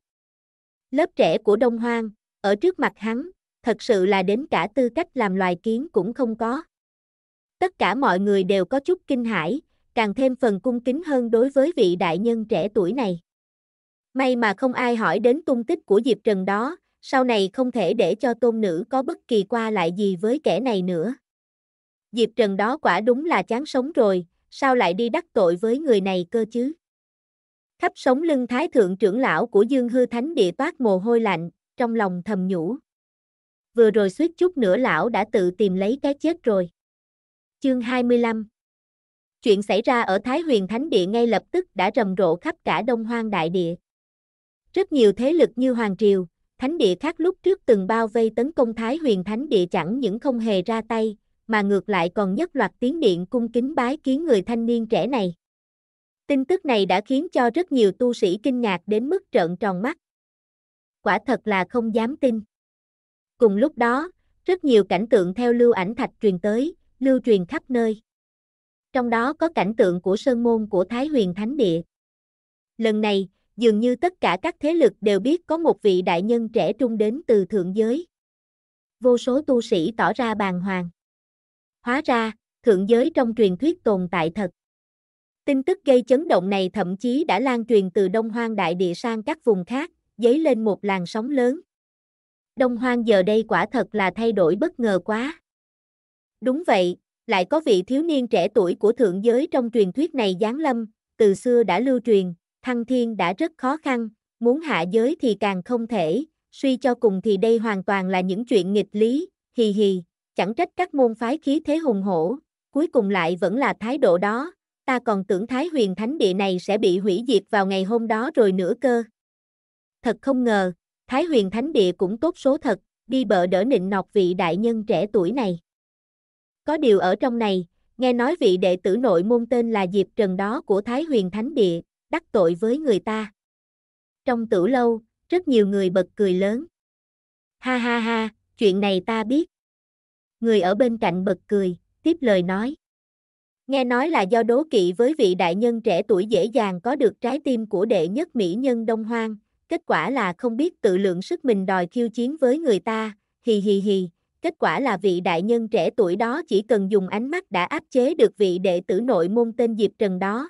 Lớp trẻ của Đông Hoang, ở trước mặt hắn, thật sự là đến cả tư cách làm loài kiến cũng không có. Tất cả mọi người đều có chút kinh hãi, càng thêm phần cung kính hơn đối với vị đại nhân trẻ tuổi này. May mà không ai hỏi đến tung tích của Diệp Trần đó, sau này không thể để cho tôn nữ có bất kỳ qua lại gì với kẻ này nữa. Diệp Trần đó quả đúng là chán sống rồi, sao lại đi đắc tội với người này cơ chứ? Khắp sống lưng thái thượng trưởng lão của Dương Hư Thánh địa toát mồ hôi lạnh, trong lòng thầm nhủ vừa rồi suýt chút nữa lão đã tự tìm lấy cái chết rồi. Chương 25 Chuyện xảy ra ở Thái Huyền Thánh Địa ngay lập tức đã rầm rộ khắp cả Đông Hoang Đại Địa. Rất nhiều thế lực như Hoàng Triều, Thánh Địa khác lúc trước từng bao vây tấn công Thái Huyền Thánh Địa chẳng những không hề ra tay, mà ngược lại còn nhất loạt tiếng điện cung kính bái kiến người thanh niên trẻ này. Tin tức này đã khiến cho rất nhiều tu sĩ kinh ngạc đến mức trợn tròn mắt. Quả thật là không dám tin. Cùng lúc đó, rất nhiều cảnh tượng theo lưu ảnh thạch truyền tới, lưu truyền khắp nơi. Trong đó có cảnh tượng của sơn môn của Thái Huyền Thánh Địa. Lần này, dường như tất cả các thế lực đều biết có một vị đại nhân trẻ trung đến từ thượng giới. Vô số tu sĩ tỏ ra bàng hoàng. Hóa ra, thượng giới trong truyền thuyết tồn tại thật. Tin tức gây chấn động này thậm chí đã lan truyền từ Đông Hoang Đại Địa sang các vùng khác, dấy lên một làn sóng lớn. Đông Hoang giờ đây quả thật là thay đổi bất ngờ quá. Đúng vậy, lại có vị thiếu niên trẻ tuổi của thượng giới trong truyền thuyết này giáng lâm, từ xưa đã lưu truyền, thăng thiên đã rất khó khăn, muốn hạ giới thì càng không thể, suy cho cùng thì đây hoàn toàn là những chuyện nghịch lý, hì hì, chẳng trách các môn phái khí thế hùng hổ, cuối cùng lại vẫn là thái độ đó, ta còn tưởng Thái Huyền Thánh Địa này sẽ bị hủy diệt vào ngày hôm đó rồi nữa cơ. Thật không ngờ, Thái huyền thánh địa cũng tốt số thật, đi bợ đỡ nịnh nọc vị đại nhân trẻ tuổi này. Có điều ở trong này, nghe nói vị đệ tử nội môn tên là Diệp Trần đó của Thái huyền thánh địa, đắc tội với người ta. Trong tử lâu, rất nhiều người bật cười lớn. Ha ha ha, chuyện này ta biết. Người ở bên cạnh bật cười, tiếp lời nói. Nghe nói là do đố kỵ với vị đại nhân trẻ tuổi dễ dàng có được trái tim của đệ nhất mỹ nhân Đông Hoang, kết quả là không biết tự lượng sức mình đòi khiêu chiến với người ta, hì hì hì, kết quả là vị đại nhân trẻ tuổi đó chỉ cần dùng ánh mắt đã áp chế được vị đệ tử nội môn tên Diệp Trần đó.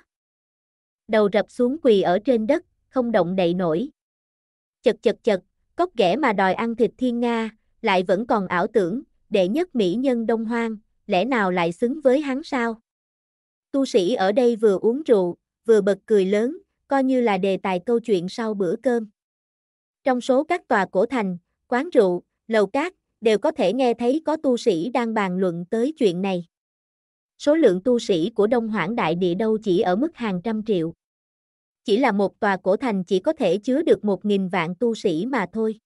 Đầu rập xuống quỳ ở trên đất, không động đậy nổi. Chật chật chật, cốc ghẻ mà đòi ăn thịt thiên Nga, lại vẫn còn ảo tưởng, đệ nhất mỹ nhân đông hoang, lẽ nào lại xứng với hắn sao? Tu sĩ ở đây vừa uống rượu, vừa bật cười lớn, coi như là đề tài câu chuyện sau bữa cơm. Trong số các tòa cổ thành, quán rượu, lầu cát, đều có thể nghe thấy có tu sĩ đang bàn luận tới chuyện này. Số lượng tu sĩ của Đông Hoảng Đại Địa đâu chỉ ở mức hàng trăm triệu. Chỉ là một tòa cổ thành chỉ có thể chứa được một nghìn vạn tu sĩ mà thôi.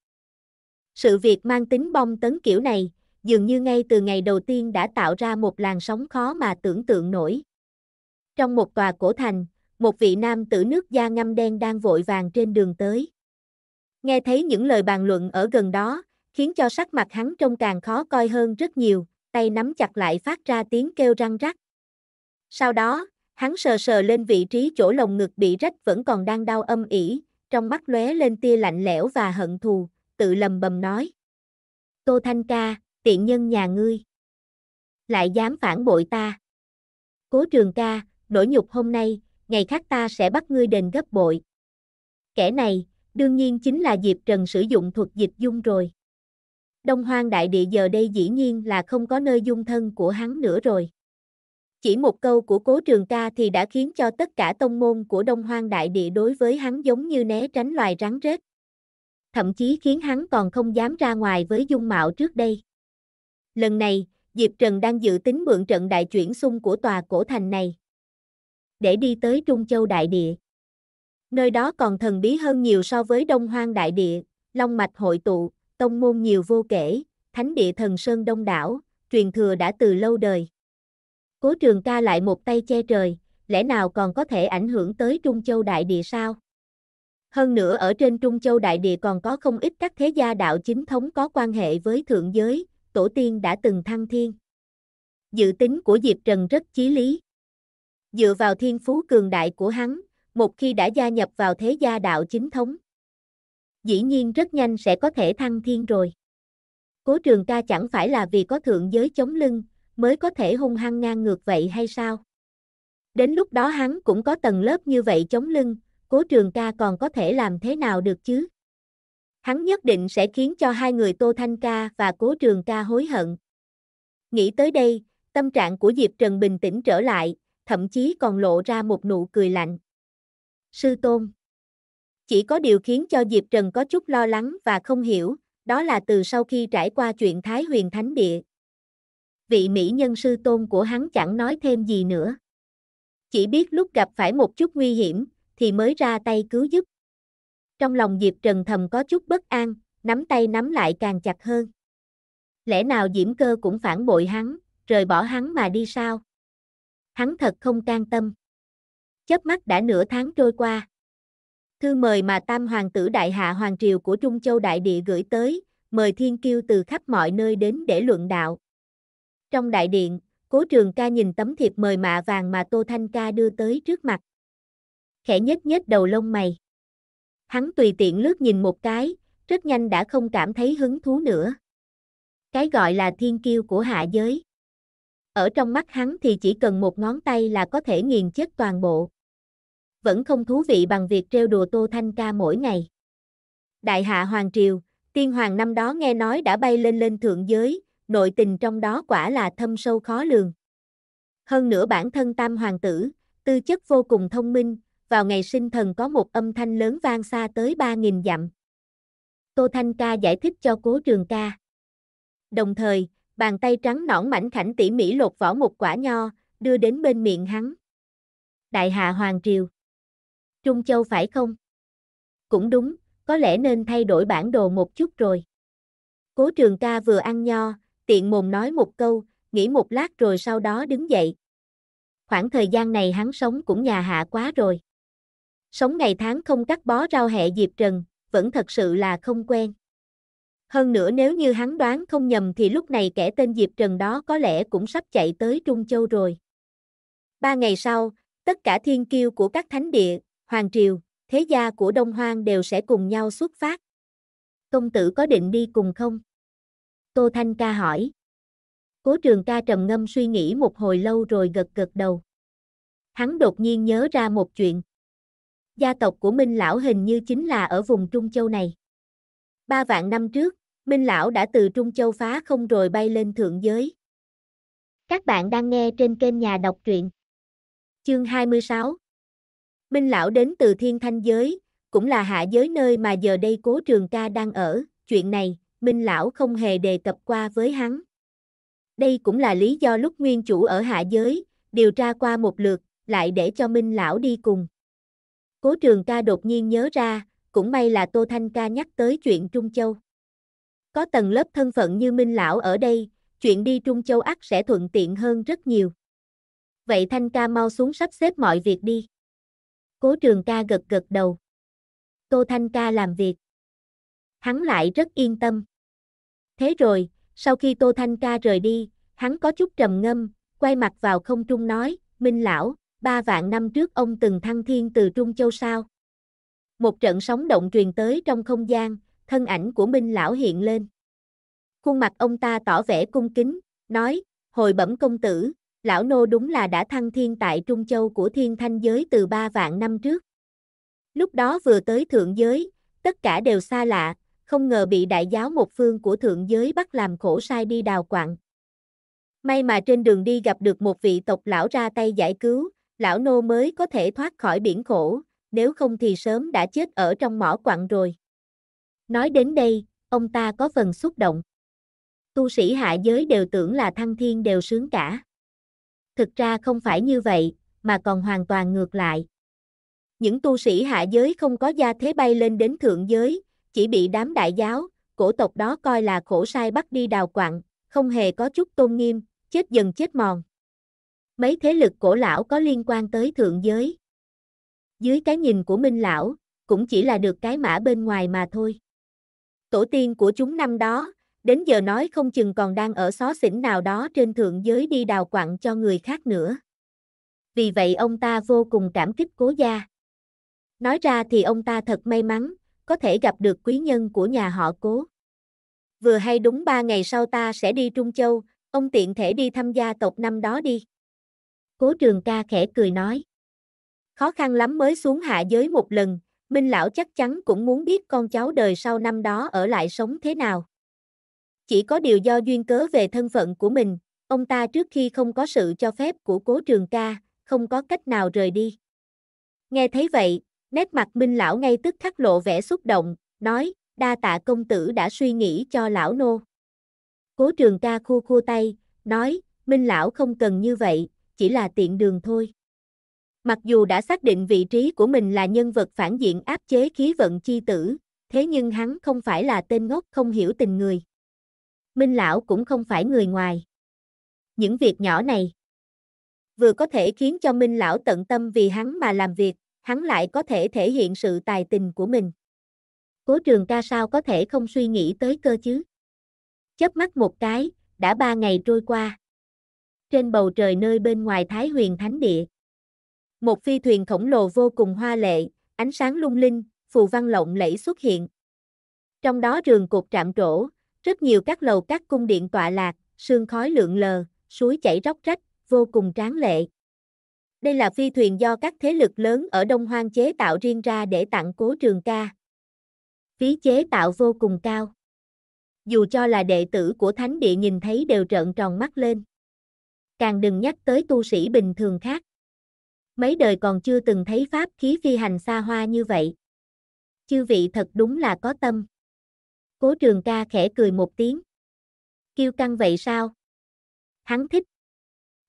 Sự việc mang tính bom tấn kiểu này, dường như ngay từ ngày đầu tiên đã tạo ra một làn sóng khó mà tưởng tượng nổi. Trong một tòa cổ thành, một vị nam tử nước da ngăm đen đang vội vàng trên đường tới. Nghe thấy những lời bàn luận ở gần đó, khiến cho sắc mặt hắn trông càng khó coi hơn rất nhiều, tay nắm chặt lại phát ra tiếng kêu răng rắc. Sau đó, hắn sờ sờ lên vị trí chỗ lồng ngực bị rách vẫn còn đang đau âm ỉ, trong mắt lóe lên tia lạnh lẽo và hận thù, tự lầm bầm nói. Tô Thanh Ca, tiện nhân nhà ngươi. Lại dám phản bội ta. Cố trường ca, nỗi nhục hôm nay, ngày khác ta sẽ bắt ngươi đền gấp bội. Kẻ này, đương nhiên chính là Diệp Trần sử dụng thuật dịch dung rồi. Đông hoang đại địa giờ đây dĩ nhiên là không có nơi dung thân của hắn nữa rồi. Chỉ một câu của cố trường ca thì đã khiến cho tất cả tông môn của đông hoang đại địa đối với hắn giống như né tránh loài rắn rết. Thậm chí khiến hắn còn không dám ra ngoài với dung mạo trước đây. Lần này, Diệp Trần đang dự tính mượn trận đại chuyển xung của tòa cổ thành này để đi tới Trung Châu Đại Địa. Nơi đó còn thần bí hơn nhiều so với Đông Hoang Đại Địa, Long Mạch hội tụ, tông môn nhiều vô kể, thánh địa thần sơn đông đảo, truyền thừa đã từ lâu đời. Cố trường ca lại một tay che trời, lẽ nào còn có thể ảnh hưởng tới Trung Châu Đại Địa sao? Hơn nữa ở trên Trung Châu Đại Địa còn có không ít các thế gia đạo chính thống có quan hệ với thượng giới, tổ tiên đã từng thăng thiên. Dự tính của Diệp Trần rất chí lý dựa vào thiên phú cường đại của hắn, một khi đã gia nhập vào thế gia đạo chính thống. Dĩ nhiên rất nhanh sẽ có thể thăng thiên rồi. Cố trường ca chẳng phải là vì có thượng giới chống lưng, mới có thể hung hăng ngang ngược vậy hay sao? Đến lúc đó hắn cũng có tầng lớp như vậy chống lưng, cố trường ca còn có thể làm thế nào được chứ? Hắn nhất định sẽ khiến cho hai người Tô Thanh Ca và cố trường ca hối hận. Nghĩ tới đây, tâm trạng của Diệp Trần bình tĩnh trở lại, thậm chí còn lộ ra một nụ cười lạnh. Sư Tôn Chỉ có điều khiến cho Diệp Trần có chút lo lắng và không hiểu, đó là từ sau khi trải qua chuyện Thái Huyền Thánh Địa. Vị mỹ nhân sư tôn của hắn chẳng nói thêm gì nữa. Chỉ biết lúc gặp phải một chút nguy hiểm, thì mới ra tay cứu giúp. Trong lòng Diệp Trần thầm có chút bất an, nắm tay nắm lại càng chặt hơn. Lẽ nào Diễm Cơ cũng phản bội hắn, rời bỏ hắn mà đi sao? hắn thật không can tâm. Chớp mắt đã nửa tháng trôi qua. Thư mời mà Tam Hoàng tử Đại Hạ Hoàng Triều của Trung Châu Đại Địa gửi tới, mời thiên kiêu từ khắp mọi nơi đến để luận đạo. Trong đại điện, Cố Trường Ca nhìn tấm thiệp mời mạ vàng mà Tô Thanh Ca đưa tới trước mặt. Khẽ nhếch nhếch đầu lông mày. Hắn tùy tiện lướt nhìn một cái, rất nhanh đã không cảm thấy hứng thú nữa. Cái gọi là thiên kiêu của hạ giới. Ở trong mắt hắn thì chỉ cần một ngón tay là có thể nghiền chết toàn bộ. Vẫn không thú vị bằng việc treo đùa Tô Thanh Ca mỗi ngày. Đại hạ Hoàng Triều, tiên hoàng năm đó nghe nói đã bay lên lên thượng giới, nội tình trong đó quả là thâm sâu khó lường. Hơn nữa bản thân tam hoàng tử, tư chất vô cùng thông minh, vào ngày sinh thần có một âm thanh lớn vang xa tới 3.000 dặm. Tô Thanh Ca giải thích cho cố trường ca. Đồng thời, bàn tay trắng nõn mảnh khảnh tỉ mỉ lột vỏ một quả nho, đưa đến bên miệng hắn. Đại hạ Hoàng Triều. Trung Châu phải không? Cũng đúng, có lẽ nên thay đổi bản đồ một chút rồi. Cố trường ca vừa ăn nho, tiện mồm nói một câu, nghĩ một lát rồi sau đó đứng dậy. Khoảng thời gian này hắn sống cũng nhà hạ quá rồi. Sống ngày tháng không cắt bó rau hẹ diệp trần, vẫn thật sự là không quen. Hơn nữa nếu như hắn đoán không nhầm thì lúc này kẻ tên Diệp Trần đó có lẽ cũng sắp chạy tới Trung Châu rồi. Ba ngày sau, tất cả thiên kiêu của các thánh địa, hoàng triều, thế gia của Đông Hoang đều sẽ cùng nhau xuất phát. Công tử có định đi cùng không? Tô Thanh Ca hỏi. Cố trường ca trầm ngâm suy nghĩ một hồi lâu rồi gật gật đầu. Hắn đột nhiên nhớ ra một chuyện. Gia tộc của Minh Lão hình như chính là ở vùng Trung Châu này. Ba vạn năm trước, Minh Lão đã từ Trung Châu phá không rồi bay lên thượng giới. Các bạn đang nghe trên kênh Nhà Đọc Truyện. Chương 26 Minh Lão đến từ Thiên Thanh Giới, cũng là hạ giới nơi mà giờ đây cố trường ca đang ở. Chuyện này, Minh Lão không hề đề cập qua với hắn. Đây cũng là lý do lúc nguyên chủ ở hạ giới, điều tra qua một lượt, lại để cho Minh Lão đi cùng. Cố trường ca đột nhiên nhớ ra, cũng may là Tô Thanh Ca nhắc tới chuyện Trung Châu. Có tầng lớp thân phận như Minh Lão ở đây, chuyện đi Trung Châu ắt sẽ thuận tiện hơn rất nhiều. Vậy Thanh Ca mau xuống sắp xếp mọi việc đi. Cố trường ca gật gật đầu. Tô Thanh Ca làm việc. Hắn lại rất yên tâm. Thế rồi, sau khi Tô Thanh Ca rời đi, hắn có chút trầm ngâm, quay mặt vào không trung nói, Minh Lão, ba vạn năm trước ông từng thăng thiên từ Trung Châu sao? một trận sóng động truyền tới trong không gian, thân ảnh của Minh Lão hiện lên. Khuôn mặt ông ta tỏ vẻ cung kính, nói, hồi bẩm công tử, Lão Nô đúng là đã thăng thiên tại Trung Châu của thiên thanh giới từ ba vạn năm trước. Lúc đó vừa tới thượng giới, tất cả đều xa lạ, không ngờ bị đại giáo một phương của thượng giới bắt làm khổ sai đi đào quặng May mà trên đường đi gặp được một vị tộc lão ra tay giải cứu, lão nô mới có thể thoát khỏi biển khổ, nếu không thì sớm đã chết ở trong mỏ quặng rồi. Nói đến đây, ông ta có phần xúc động. Tu sĩ hạ giới đều tưởng là thăng thiên đều sướng cả. Thực ra không phải như vậy, mà còn hoàn toàn ngược lại. Những tu sĩ hạ giới không có gia thế bay lên đến thượng giới, chỉ bị đám đại giáo, cổ tộc đó coi là khổ sai bắt đi đào quặng, không hề có chút tôn nghiêm, chết dần chết mòn. Mấy thế lực cổ lão có liên quan tới thượng giới dưới cái nhìn của Minh Lão, cũng chỉ là được cái mã bên ngoài mà thôi. Tổ tiên của chúng năm đó, đến giờ nói không chừng còn đang ở xó xỉnh nào đó trên thượng giới đi đào quặng cho người khác nữa. Vì vậy ông ta vô cùng cảm kích cố gia. Nói ra thì ông ta thật may mắn, có thể gặp được quý nhân của nhà họ cố. Vừa hay đúng ba ngày sau ta sẽ đi Trung Châu, ông tiện thể đi thăm gia tộc năm đó đi. Cố trường ca khẽ cười nói. Khó khăn lắm mới xuống hạ giới một lần, Minh Lão chắc chắn cũng muốn biết con cháu đời sau năm đó ở lại sống thế nào. Chỉ có điều do duyên cớ về thân phận của mình, ông ta trước khi không có sự cho phép của cố trường ca, không có cách nào rời đi. Nghe thấy vậy, nét mặt Minh Lão ngay tức khắc lộ vẻ xúc động, nói, đa tạ công tử đã suy nghĩ cho lão nô. Cố trường ca khu khu tay, nói, Minh Lão không cần như vậy, chỉ là tiện đường thôi. Mặc dù đã xác định vị trí của mình là nhân vật phản diện áp chế khí vận chi tử, thế nhưng hắn không phải là tên ngốc không hiểu tình người. Minh Lão cũng không phải người ngoài. Những việc nhỏ này vừa có thể khiến cho Minh Lão tận tâm vì hắn mà làm việc, hắn lại có thể thể hiện sự tài tình của mình. Cố trường ca sao có thể không suy nghĩ tới cơ chứ? Chớp mắt một cái, đã ba ngày trôi qua. Trên bầu trời nơi bên ngoài Thái Huyền Thánh Địa. Một phi thuyền khổng lồ vô cùng hoa lệ, ánh sáng lung linh, phù văn lộng lẫy xuất hiện. Trong đó rường cột trạm trổ, rất nhiều các lầu các cung điện tọa lạc, sương khói lượn lờ, suối chảy róc rách, vô cùng tráng lệ. Đây là phi thuyền do các thế lực lớn ở Đông Hoang chế tạo riêng ra để tặng cố trường ca. Phí chế tạo vô cùng cao. Dù cho là đệ tử của Thánh Địa nhìn thấy đều trợn tròn mắt lên. Càng đừng nhắc tới tu sĩ bình thường khác mấy đời còn chưa từng thấy pháp khí phi hành xa hoa như vậy. Chư vị thật đúng là có tâm. Cố trường ca khẽ cười một tiếng. Kiêu căng vậy sao? Hắn thích.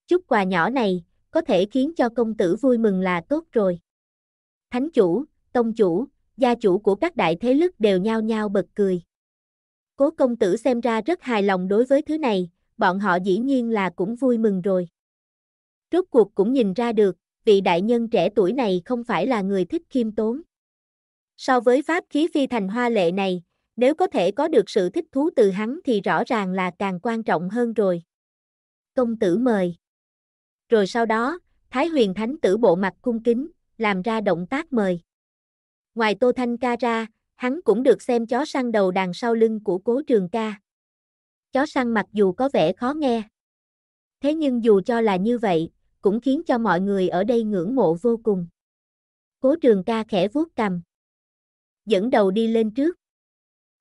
Chút quà nhỏ này, có thể khiến cho công tử vui mừng là tốt rồi. Thánh chủ, tông chủ, gia chủ của các đại thế lực đều nhao nhao bật cười. Cố công tử xem ra rất hài lòng đối với thứ này, bọn họ dĩ nhiên là cũng vui mừng rồi. Rốt cuộc cũng nhìn ra được, vị đại nhân trẻ tuổi này không phải là người thích khiêm tốn. So với pháp khí phi thành hoa lệ này, nếu có thể có được sự thích thú từ hắn thì rõ ràng là càng quan trọng hơn rồi. Công tử mời. Rồi sau đó, Thái huyền thánh tử bộ mặt cung kính, làm ra động tác mời. Ngoài Tô Thanh ca ra, hắn cũng được xem chó săn đầu đàn sau lưng của cố trường ca. Chó săn mặc dù có vẻ khó nghe. Thế nhưng dù cho là như vậy, cũng khiến cho mọi người ở đây ngưỡng mộ vô cùng. Cố trường ca khẽ vuốt cầm. Dẫn đầu đi lên trước.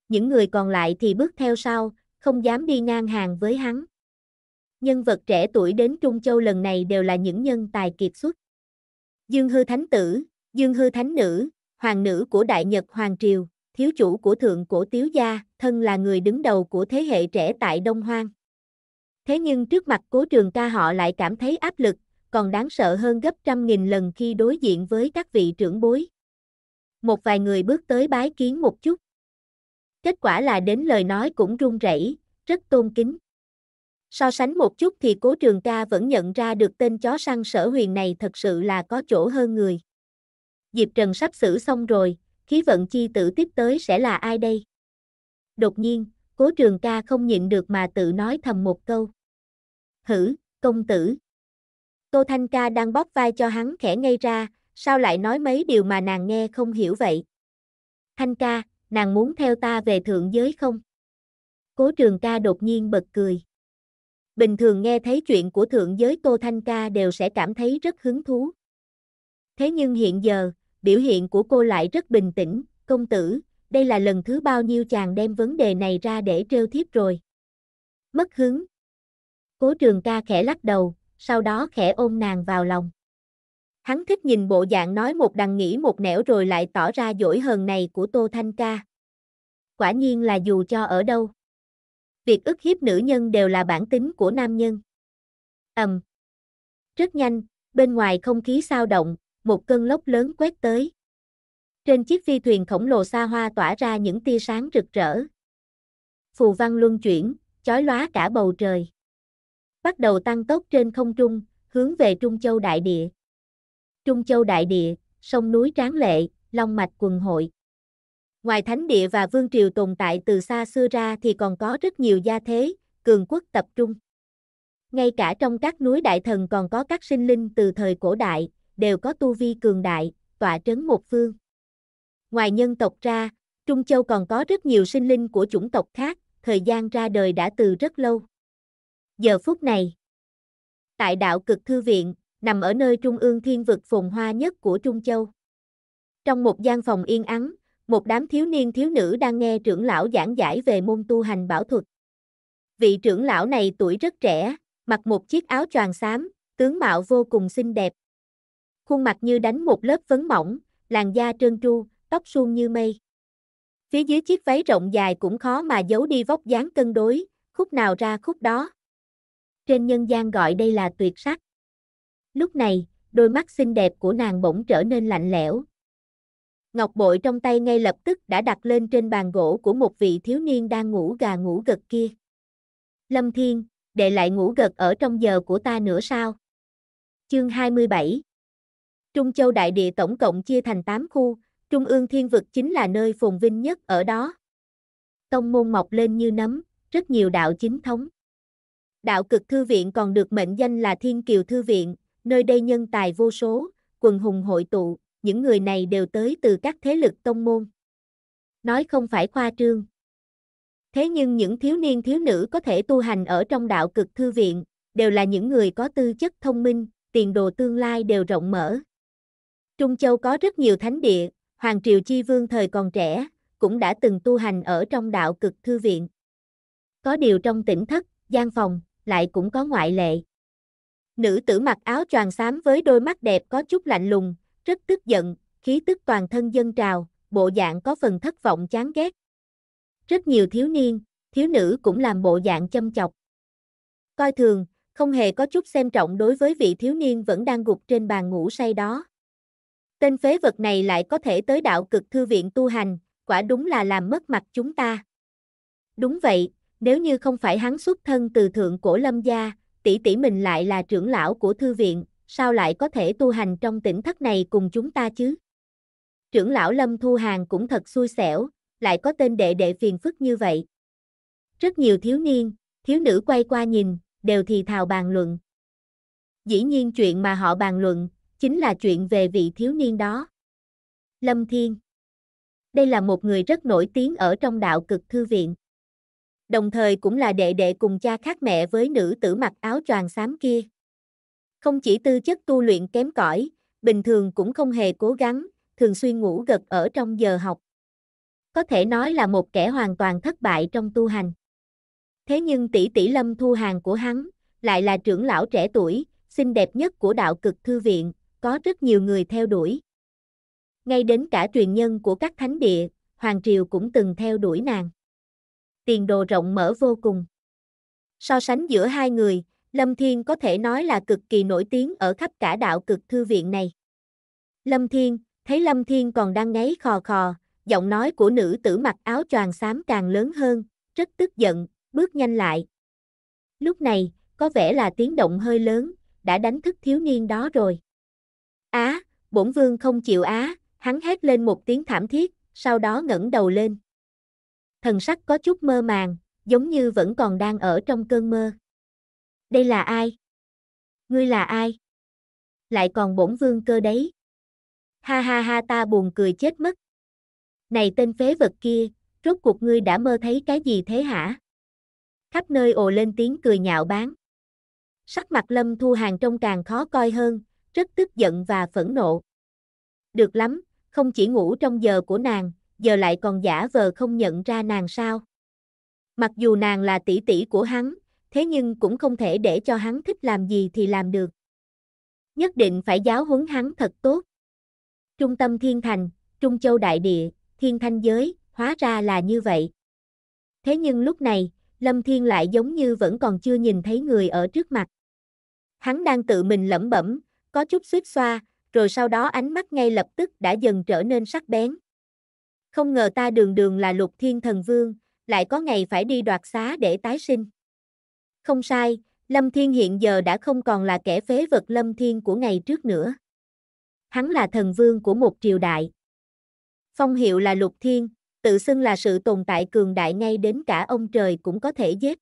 Những người còn lại thì bước theo sau, không dám đi ngang hàng với hắn. Nhân vật trẻ tuổi đến Trung Châu lần này đều là những nhân tài kiệt xuất. Dương hư thánh tử, dương hư thánh nữ, hoàng nữ của Đại Nhật Hoàng Triều, thiếu chủ của thượng cổ tiếu gia, thân là người đứng đầu của thế hệ trẻ tại Đông Hoang. Thế nhưng trước mặt cố trường ca họ lại cảm thấy áp lực, còn đáng sợ hơn gấp trăm nghìn lần khi đối diện với các vị trưởng bối. Một vài người bước tới bái kiến một chút. Kết quả là đến lời nói cũng run rẩy, rất tôn kính. So sánh một chút thì cố trường ca vẫn nhận ra được tên chó săn sở huyền này thật sự là có chỗ hơn người. Diệp Trần sắp xử xong rồi, khí vận chi tử tiếp tới sẽ là ai đây? Đột nhiên, cố trường ca không nhịn được mà tự nói thầm một câu. Hử, công tử. Tô Thanh Ca đang bóp vai cho hắn khẽ ngây ra, sao lại nói mấy điều mà nàng nghe không hiểu vậy? Thanh Ca, nàng muốn theo ta về thượng giới không? Cố trường ca đột nhiên bật cười. Bình thường nghe thấy chuyện của thượng giới Tô Thanh Ca đều sẽ cảm thấy rất hứng thú. Thế nhưng hiện giờ, biểu hiện của cô lại rất bình tĩnh, công tử, đây là lần thứ bao nhiêu chàng đem vấn đề này ra để trêu thiếp rồi. Mất hứng. Cố trường ca khẽ lắc đầu, sau đó khẽ ôm nàng vào lòng. Hắn thích nhìn bộ dạng nói một đằng nghĩ một nẻo rồi lại tỏ ra dỗi hờn này của Tô Thanh Ca. Quả nhiên là dù cho ở đâu. Việc ức hiếp nữ nhân đều là bản tính của nam nhân. ầm, Rất nhanh, bên ngoài không khí sao động, một cơn lốc lớn quét tới. Trên chiếc phi thuyền khổng lồ xa hoa tỏa ra những tia sáng rực rỡ. Phù văn luân chuyển, chói lóa cả bầu trời bắt đầu tăng tốc trên không trung, hướng về Trung Châu Đại Địa. Trung Châu Đại Địa, sông núi tráng lệ, long mạch quần hội. Ngoài thánh địa và vương triều tồn tại từ xa xưa ra thì còn có rất nhiều gia thế, cường quốc tập trung. Ngay cả trong các núi đại thần còn có các sinh linh từ thời cổ đại, đều có tu vi cường đại, tọa trấn một phương. Ngoài nhân tộc ra, Trung Châu còn có rất nhiều sinh linh của chủng tộc khác, thời gian ra đời đã từ rất lâu giờ phút này. Tại đạo cực thư viện, nằm ở nơi trung ương thiên vực phồn hoa nhất của Trung Châu. Trong một gian phòng yên ắng, một đám thiếu niên thiếu nữ đang nghe trưởng lão giảng giải về môn tu hành bảo thuật. Vị trưởng lão này tuổi rất trẻ, mặc một chiếc áo choàng xám, tướng mạo vô cùng xinh đẹp. Khuôn mặt như đánh một lớp phấn mỏng, làn da trơn tru, tóc suôn như mây. Phía dưới chiếc váy rộng dài cũng khó mà giấu đi vóc dáng cân đối, khúc nào ra khúc đó trên nhân gian gọi đây là tuyệt sắc. Lúc này, đôi mắt xinh đẹp của nàng bỗng trở nên lạnh lẽo. Ngọc bội trong tay ngay lập tức đã đặt lên trên bàn gỗ của một vị thiếu niên đang ngủ gà ngủ gật kia. Lâm Thiên, để lại ngủ gật ở trong giờ của ta nữa sao? Chương 27 Trung Châu Đại Địa tổng cộng chia thành 8 khu, Trung ương thiên vực chính là nơi phồn vinh nhất ở đó. Tông môn mọc lên như nấm, rất nhiều đạo chính thống. Đạo cực thư viện còn được mệnh danh là Thiên Kiều Thư viện, nơi đây nhân tài vô số, quần hùng hội tụ, những người này đều tới từ các thế lực tông môn. Nói không phải khoa trương. Thế nhưng những thiếu niên thiếu nữ có thể tu hành ở trong đạo cực thư viện, đều là những người có tư chất thông minh, tiền đồ tương lai đều rộng mở. Trung Châu có rất nhiều thánh địa, Hoàng Triều Chi Vương thời còn trẻ, cũng đã từng tu hành ở trong đạo cực thư viện. Có điều trong tỉnh thất, gian phòng, lại cũng có ngoại lệ. Nữ tử mặc áo choàng xám với đôi mắt đẹp có chút lạnh lùng, rất tức giận, khí tức toàn thân dân trào, bộ dạng có phần thất vọng chán ghét. Rất nhiều thiếu niên, thiếu nữ cũng làm bộ dạng châm chọc. Coi thường, không hề có chút xem trọng đối với vị thiếu niên vẫn đang gục trên bàn ngủ say đó. Tên phế vật này lại có thể tới đạo cực thư viện tu hành, quả đúng là làm mất mặt chúng ta. Đúng vậy, nếu như không phải hắn xuất thân từ thượng cổ lâm gia, tỷ tỷ mình lại là trưởng lão của thư viện, sao lại có thể tu hành trong tỉnh thất này cùng chúng ta chứ? Trưởng lão Lâm Thu Hàng cũng thật xui xẻo, lại có tên đệ đệ phiền phức như vậy. Rất nhiều thiếu niên, thiếu nữ quay qua nhìn, đều thì thào bàn luận. Dĩ nhiên chuyện mà họ bàn luận, chính là chuyện về vị thiếu niên đó. Lâm Thiên Đây là một người rất nổi tiếng ở trong đạo cực thư viện đồng thời cũng là đệ đệ cùng cha khác mẹ với nữ tử mặc áo choàng xám kia. Không chỉ tư chất tu luyện kém cỏi, bình thường cũng không hề cố gắng, thường xuyên ngủ gật ở trong giờ học. Có thể nói là một kẻ hoàn toàn thất bại trong tu hành. Thế nhưng tỷ tỷ Lâm Thu Hàng của hắn, lại là trưởng lão trẻ tuổi, xinh đẹp nhất của đạo cực thư viện, có rất nhiều người theo đuổi. Ngay đến cả truyền nhân của các thánh địa, Hoàng Triều cũng từng theo đuổi nàng tiền đồ rộng mở vô cùng. So sánh giữa hai người, Lâm Thiên có thể nói là cực kỳ nổi tiếng ở khắp cả đạo cực thư viện này. Lâm Thiên, thấy Lâm Thiên còn đang ngáy khò khò, giọng nói của nữ tử mặc áo choàng xám càng lớn hơn, rất tức giận, bước nhanh lại. Lúc này, có vẻ là tiếng động hơi lớn, đã đánh thức thiếu niên đó rồi. Á, bổn vương không chịu á, hắn hét lên một tiếng thảm thiết, sau đó ngẩng đầu lên thần sắc có chút mơ màng, giống như vẫn còn đang ở trong cơn mơ. Đây là ai? Ngươi là ai? Lại còn bổn vương cơ đấy. Ha ha ha ta buồn cười chết mất. Này tên phế vật kia, rốt cuộc ngươi đã mơ thấy cái gì thế hả? Khắp nơi ồ lên tiếng cười nhạo báng. Sắc mặt lâm thu hàng trông càng khó coi hơn, rất tức giận và phẫn nộ. Được lắm, không chỉ ngủ trong giờ của nàng, giờ lại còn giả vờ không nhận ra nàng sao. Mặc dù nàng là tỷ tỷ của hắn, thế nhưng cũng không thể để cho hắn thích làm gì thì làm được. Nhất định phải giáo huấn hắn thật tốt. Trung tâm thiên thành, Trung Châu Đại Địa, Thiên Thanh Giới, hóa ra là như vậy. Thế nhưng lúc này, Lâm Thiên lại giống như vẫn còn chưa nhìn thấy người ở trước mặt. Hắn đang tự mình lẩm bẩm, có chút suýt xoa, rồi sau đó ánh mắt ngay lập tức đã dần trở nên sắc bén. Không ngờ ta đường đường là lục thiên thần vương, lại có ngày phải đi đoạt xá để tái sinh. Không sai, Lâm Thiên hiện giờ đã không còn là kẻ phế vật Lâm Thiên của ngày trước nữa. Hắn là thần vương của một triều đại. Phong hiệu là lục thiên, tự xưng là sự tồn tại cường đại ngay đến cả ông trời cũng có thể giết.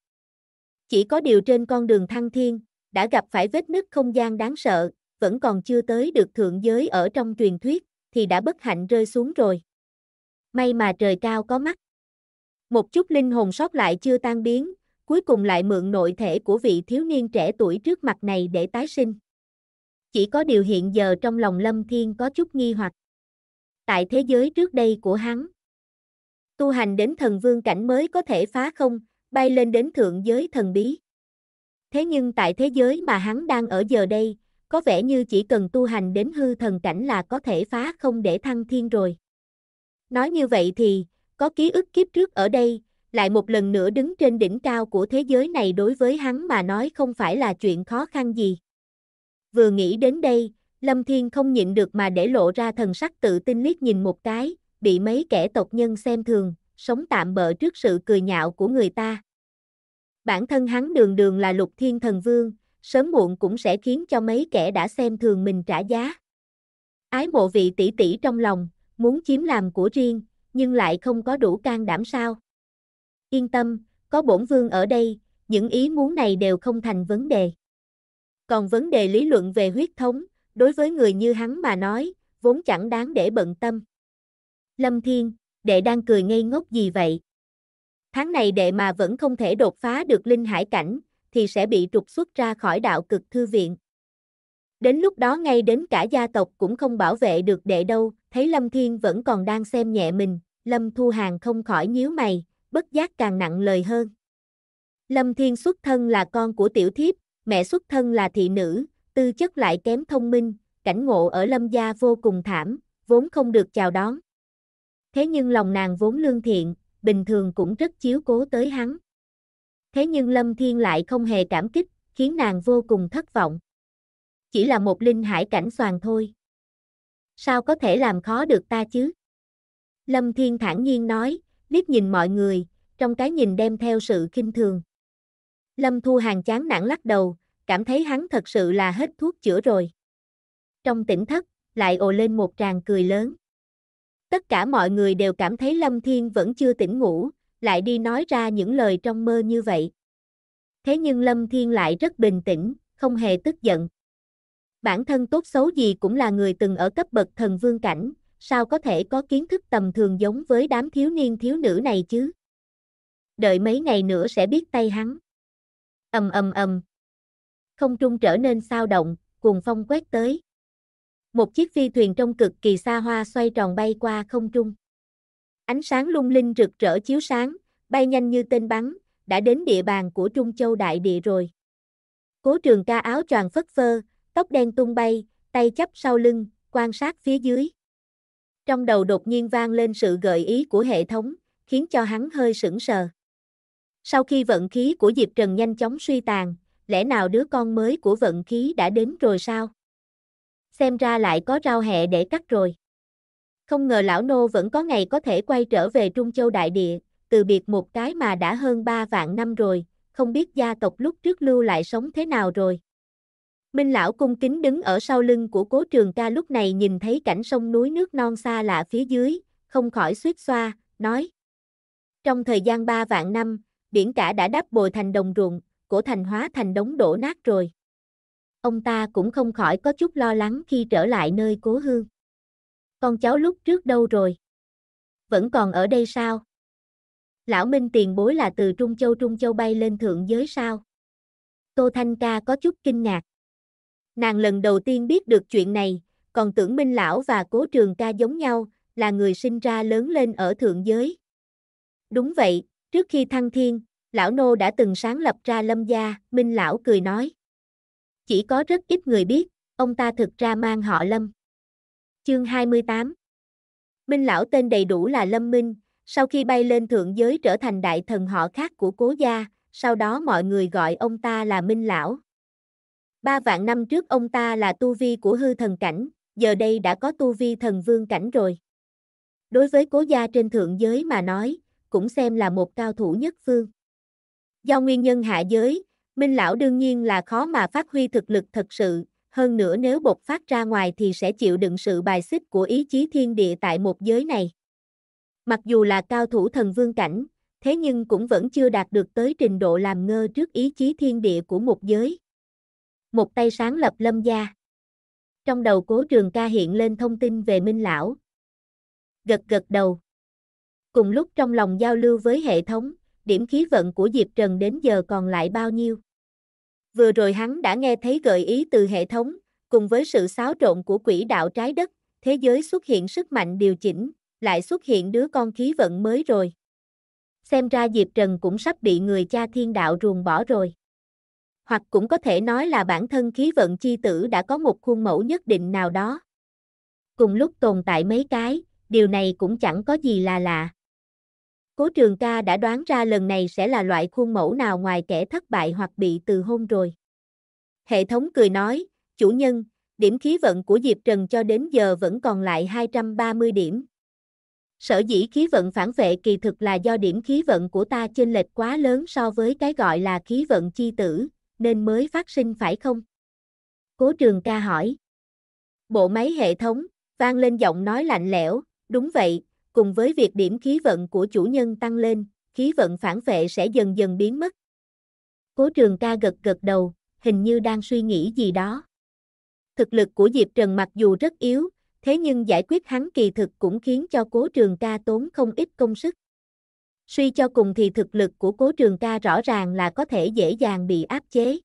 Chỉ có điều trên con đường thăng thiên, đã gặp phải vết nứt không gian đáng sợ, vẫn còn chưa tới được thượng giới ở trong truyền thuyết, thì đã bất hạnh rơi xuống rồi may mà trời cao có mắt. Một chút linh hồn sót lại chưa tan biến, cuối cùng lại mượn nội thể của vị thiếu niên trẻ tuổi trước mặt này để tái sinh. Chỉ có điều hiện giờ trong lòng Lâm Thiên có chút nghi hoặc. Tại thế giới trước đây của hắn, tu hành đến thần vương cảnh mới có thể phá không, bay lên đến thượng giới thần bí. Thế nhưng tại thế giới mà hắn đang ở giờ đây, có vẻ như chỉ cần tu hành đến hư thần cảnh là có thể phá không để thăng thiên rồi. Nói như vậy thì, có ký ức kiếp trước ở đây, lại một lần nữa đứng trên đỉnh cao của thế giới này đối với hắn mà nói không phải là chuyện khó khăn gì. Vừa nghĩ đến đây, Lâm Thiên không nhịn được mà để lộ ra thần sắc tự tin liếc nhìn một cái, bị mấy kẻ tộc nhân xem thường, sống tạm bợ trước sự cười nhạo của người ta. Bản thân hắn đường đường là lục thiên thần vương, sớm muộn cũng sẽ khiến cho mấy kẻ đã xem thường mình trả giá. Ái mộ vị tỷ tỷ trong lòng, muốn chiếm làm của riêng, nhưng lại không có đủ can đảm sao. Yên tâm, có bổn vương ở đây, những ý muốn này đều không thành vấn đề. Còn vấn đề lý luận về huyết thống, đối với người như hắn mà nói, vốn chẳng đáng để bận tâm. Lâm Thiên, đệ đang cười ngây ngốc gì vậy? Tháng này đệ mà vẫn không thể đột phá được linh hải cảnh, thì sẽ bị trục xuất ra khỏi đạo cực thư viện. Đến lúc đó ngay đến cả gia tộc cũng không bảo vệ được đệ đâu, thấy Lâm Thiên vẫn còn đang xem nhẹ mình, Lâm Thu Hàng không khỏi nhíu mày, bất giác càng nặng lời hơn. Lâm Thiên xuất thân là con của tiểu thiếp, mẹ xuất thân là thị nữ, tư chất lại kém thông minh, cảnh ngộ ở Lâm gia vô cùng thảm, vốn không được chào đón. Thế nhưng lòng nàng vốn lương thiện, bình thường cũng rất chiếu cố tới hắn. Thế nhưng Lâm Thiên lại không hề cảm kích, khiến nàng vô cùng thất vọng. Chỉ là một linh hải cảnh soàn thôi sao có thể làm khó được ta chứ? Lâm Thiên thản nhiên nói, liếc nhìn mọi người, trong cái nhìn đem theo sự khinh thường. Lâm Thu Hàng chán nản lắc đầu, cảm thấy hắn thật sự là hết thuốc chữa rồi. Trong tỉnh thất, lại ồ lên một tràng cười lớn. Tất cả mọi người đều cảm thấy Lâm Thiên vẫn chưa tỉnh ngủ, lại đi nói ra những lời trong mơ như vậy. Thế nhưng Lâm Thiên lại rất bình tĩnh, không hề tức giận. Bản thân tốt xấu gì cũng là người từng ở cấp bậc thần vương cảnh, sao có thể có kiến thức tầm thường giống với đám thiếu niên thiếu nữ này chứ? Đợi mấy ngày nữa sẽ biết tay hắn. Ầm ầm ầm. Không trung trở nên sao động, cuồng phong quét tới. Một chiếc phi thuyền trong cực kỳ xa hoa xoay tròn bay qua không trung. Ánh sáng lung linh rực rỡ chiếu sáng, bay nhanh như tên bắn, đã đến địa bàn của Trung Châu đại địa rồi. Cố Trường Ca áo choàng phất phơ, tóc đen tung bay, tay chắp sau lưng, quan sát phía dưới. Trong đầu đột nhiên vang lên sự gợi ý của hệ thống, khiến cho hắn hơi sững sờ. Sau khi vận khí của Diệp Trần nhanh chóng suy tàn, lẽ nào đứa con mới của vận khí đã đến rồi sao? Xem ra lại có rau hẹ để cắt rồi. Không ngờ lão nô vẫn có ngày có thể quay trở về Trung Châu Đại Địa, từ biệt một cái mà đã hơn 3 vạn năm rồi, không biết gia tộc lúc trước lưu lại sống thế nào rồi. Minh lão cung kính đứng ở sau lưng của cố trường ca lúc này nhìn thấy cảnh sông núi nước non xa lạ phía dưới, không khỏi suýt xoa, nói. Trong thời gian ba vạn năm, biển cả đã đắp bồi thành đồng ruộng, cổ thành hóa thành đống đổ nát rồi. Ông ta cũng không khỏi có chút lo lắng khi trở lại nơi cố hương. Con cháu lúc trước đâu rồi? Vẫn còn ở đây sao? Lão Minh tiền bối là từ Trung Châu Trung Châu bay lên thượng giới sao? Tô Thanh Ca có chút kinh ngạc. Nàng lần đầu tiên biết được chuyện này, còn tưởng Minh Lão và Cố Trường Ca giống nhau, là người sinh ra lớn lên ở thượng giới. Đúng vậy, trước khi thăng thiên, Lão Nô đã từng sáng lập ra lâm gia, Minh Lão cười nói. Chỉ có rất ít người biết, ông ta thực ra mang họ lâm. Chương 28 Minh Lão tên đầy đủ là Lâm Minh, sau khi bay lên thượng giới trở thành đại thần họ khác của cố gia, sau đó mọi người gọi ông ta là Minh Lão. Ba vạn năm trước ông ta là tu vi của hư thần cảnh, giờ đây đã có tu vi thần vương cảnh rồi. Đối với cố gia trên thượng giới mà nói, cũng xem là một cao thủ nhất phương. Do nguyên nhân hạ giới, Minh Lão đương nhiên là khó mà phát huy thực lực thật sự, hơn nữa nếu bột phát ra ngoài thì sẽ chịu đựng sự bài xích của ý chí thiên địa tại một giới này. Mặc dù là cao thủ thần vương cảnh, thế nhưng cũng vẫn chưa đạt được tới trình độ làm ngơ trước ý chí thiên địa của một giới một tay sáng lập lâm gia. Trong đầu cố trường ca hiện lên thông tin về Minh Lão. Gật gật đầu. Cùng lúc trong lòng giao lưu với hệ thống, điểm khí vận của Diệp Trần đến giờ còn lại bao nhiêu. Vừa rồi hắn đã nghe thấy gợi ý từ hệ thống, cùng với sự xáo trộn của quỹ đạo trái đất, thế giới xuất hiện sức mạnh điều chỉnh, lại xuất hiện đứa con khí vận mới rồi. Xem ra Diệp Trần cũng sắp bị người cha thiên đạo ruồng bỏ rồi hoặc cũng có thể nói là bản thân khí vận chi tử đã có một khuôn mẫu nhất định nào đó. Cùng lúc tồn tại mấy cái, điều này cũng chẳng có gì là lạ. Cố trường ca đã đoán ra lần này sẽ là loại khuôn mẫu nào ngoài kẻ thất bại hoặc bị từ hôn rồi. Hệ thống cười nói, chủ nhân, điểm khí vận của Diệp Trần cho đến giờ vẫn còn lại 230 điểm. Sở dĩ khí vận phản vệ kỳ thực là do điểm khí vận của ta chênh lệch quá lớn so với cái gọi là khí vận chi tử, nên mới phát sinh phải không? Cố trường ca hỏi. Bộ máy hệ thống, vang lên giọng nói lạnh lẽo, đúng vậy, cùng với việc điểm khí vận của chủ nhân tăng lên, khí vận phản vệ sẽ dần dần biến mất. Cố trường ca gật gật đầu, hình như đang suy nghĩ gì đó. Thực lực của Diệp Trần mặc dù rất yếu, thế nhưng giải quyết hắn kỳ thực cũng khiến cho cố trường ca tốn không ít công sức suy cho cùng thì thực lực của cố trường ca rõ ràng là có thể dễ dàng bị áp chế.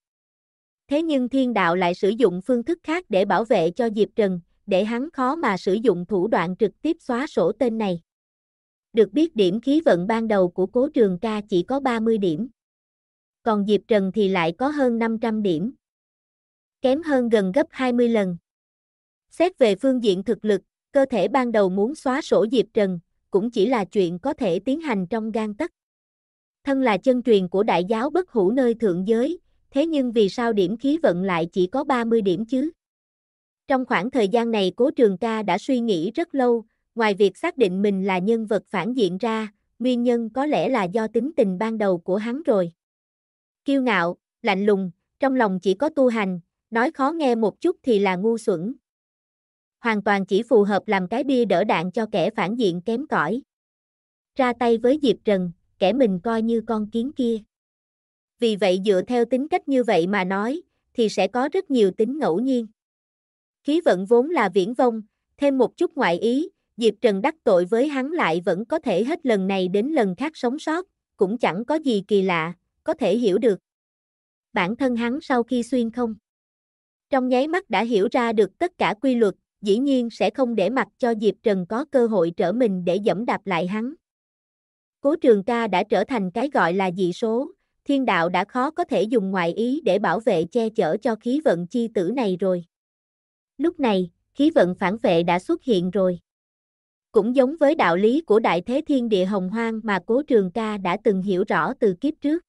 Thế nhưng thiên đạo lại sử dụng phương thức khác để bảo vệ cho Diệp Trần, để hắn khó mà sử dụng thủ đoạn trực tiếp xóa sổ tên này. Được biết điểm khí vận ban đầu của cố trường ca chỉ có 30 điểm. Còn Diệp Trần thì lại có hơn 500 điểm. Kém hơn gần gấp 20 lần. Xét về phương diện thực lực, cơ thể ban đầu muốn xóa sổ Diệp Trần, cũng chỉ là chuyện có thể tiến hành trong gan tất Thân là chân truyền của đại giáo bất hủ nơi thượng giới, thế nhưng vì sao điểm khí vận lại chỉ có 30 điểm chứ? Trong khoảng thời gian này Cố Trường Ca đã suy nghĩ rất lâu, ngoài việc xác định mình là nhân vật phản diện ra, nguyên nhân có lẽ là do tính tình ban đầu của hắn rồi. Kiêu ngạo, lạnh lùng, trong lòng chỉ có tu hành, nói khó nghe một chút thì là ngu xuẩn, hoàn toàn chỉ phù hợp làm cái bia đỡ đạn cho kẻ phản diện kém cỏi. Ra tay với Diệp Trần, kẻ mình coi như con kiến kia. Vì vậy dựa theo tính cách như vậy mà nói, thì sẽ có rất nhiều tính ngẫu nhiên. Khí vận vốn là viễn vông, thêm một chút ngoại ý, Diệp Trần đắc tội với hắn lại vẫn có thể hết lần này đến lần khác sống sót, cũng chẳng có gì kỳ lạ, có thể hiểu được. Bản thân hắn sau khi xuyên không. Trong nháy mắt đã hiểu ra được tất cả quy luật, dĩ nhiên sẽ không để mặc cho Diệp Trần có cơ hội trở mình để dẫm đạp lại hắn. Cố trường ca đã trở thành cái gọi là dị số, thiên đạo đã khó có thể dùng ngoại ý để bảo vệ che chở cho khí vận chi tử này rồi. Lúc này, khí vận phản vệ đã xuất hiện rồi. Cũng giống với đạo lý của đại thế thiên địa hồng hoang mà cố trường ca đã từng hiểu rõ từ kiếp trước.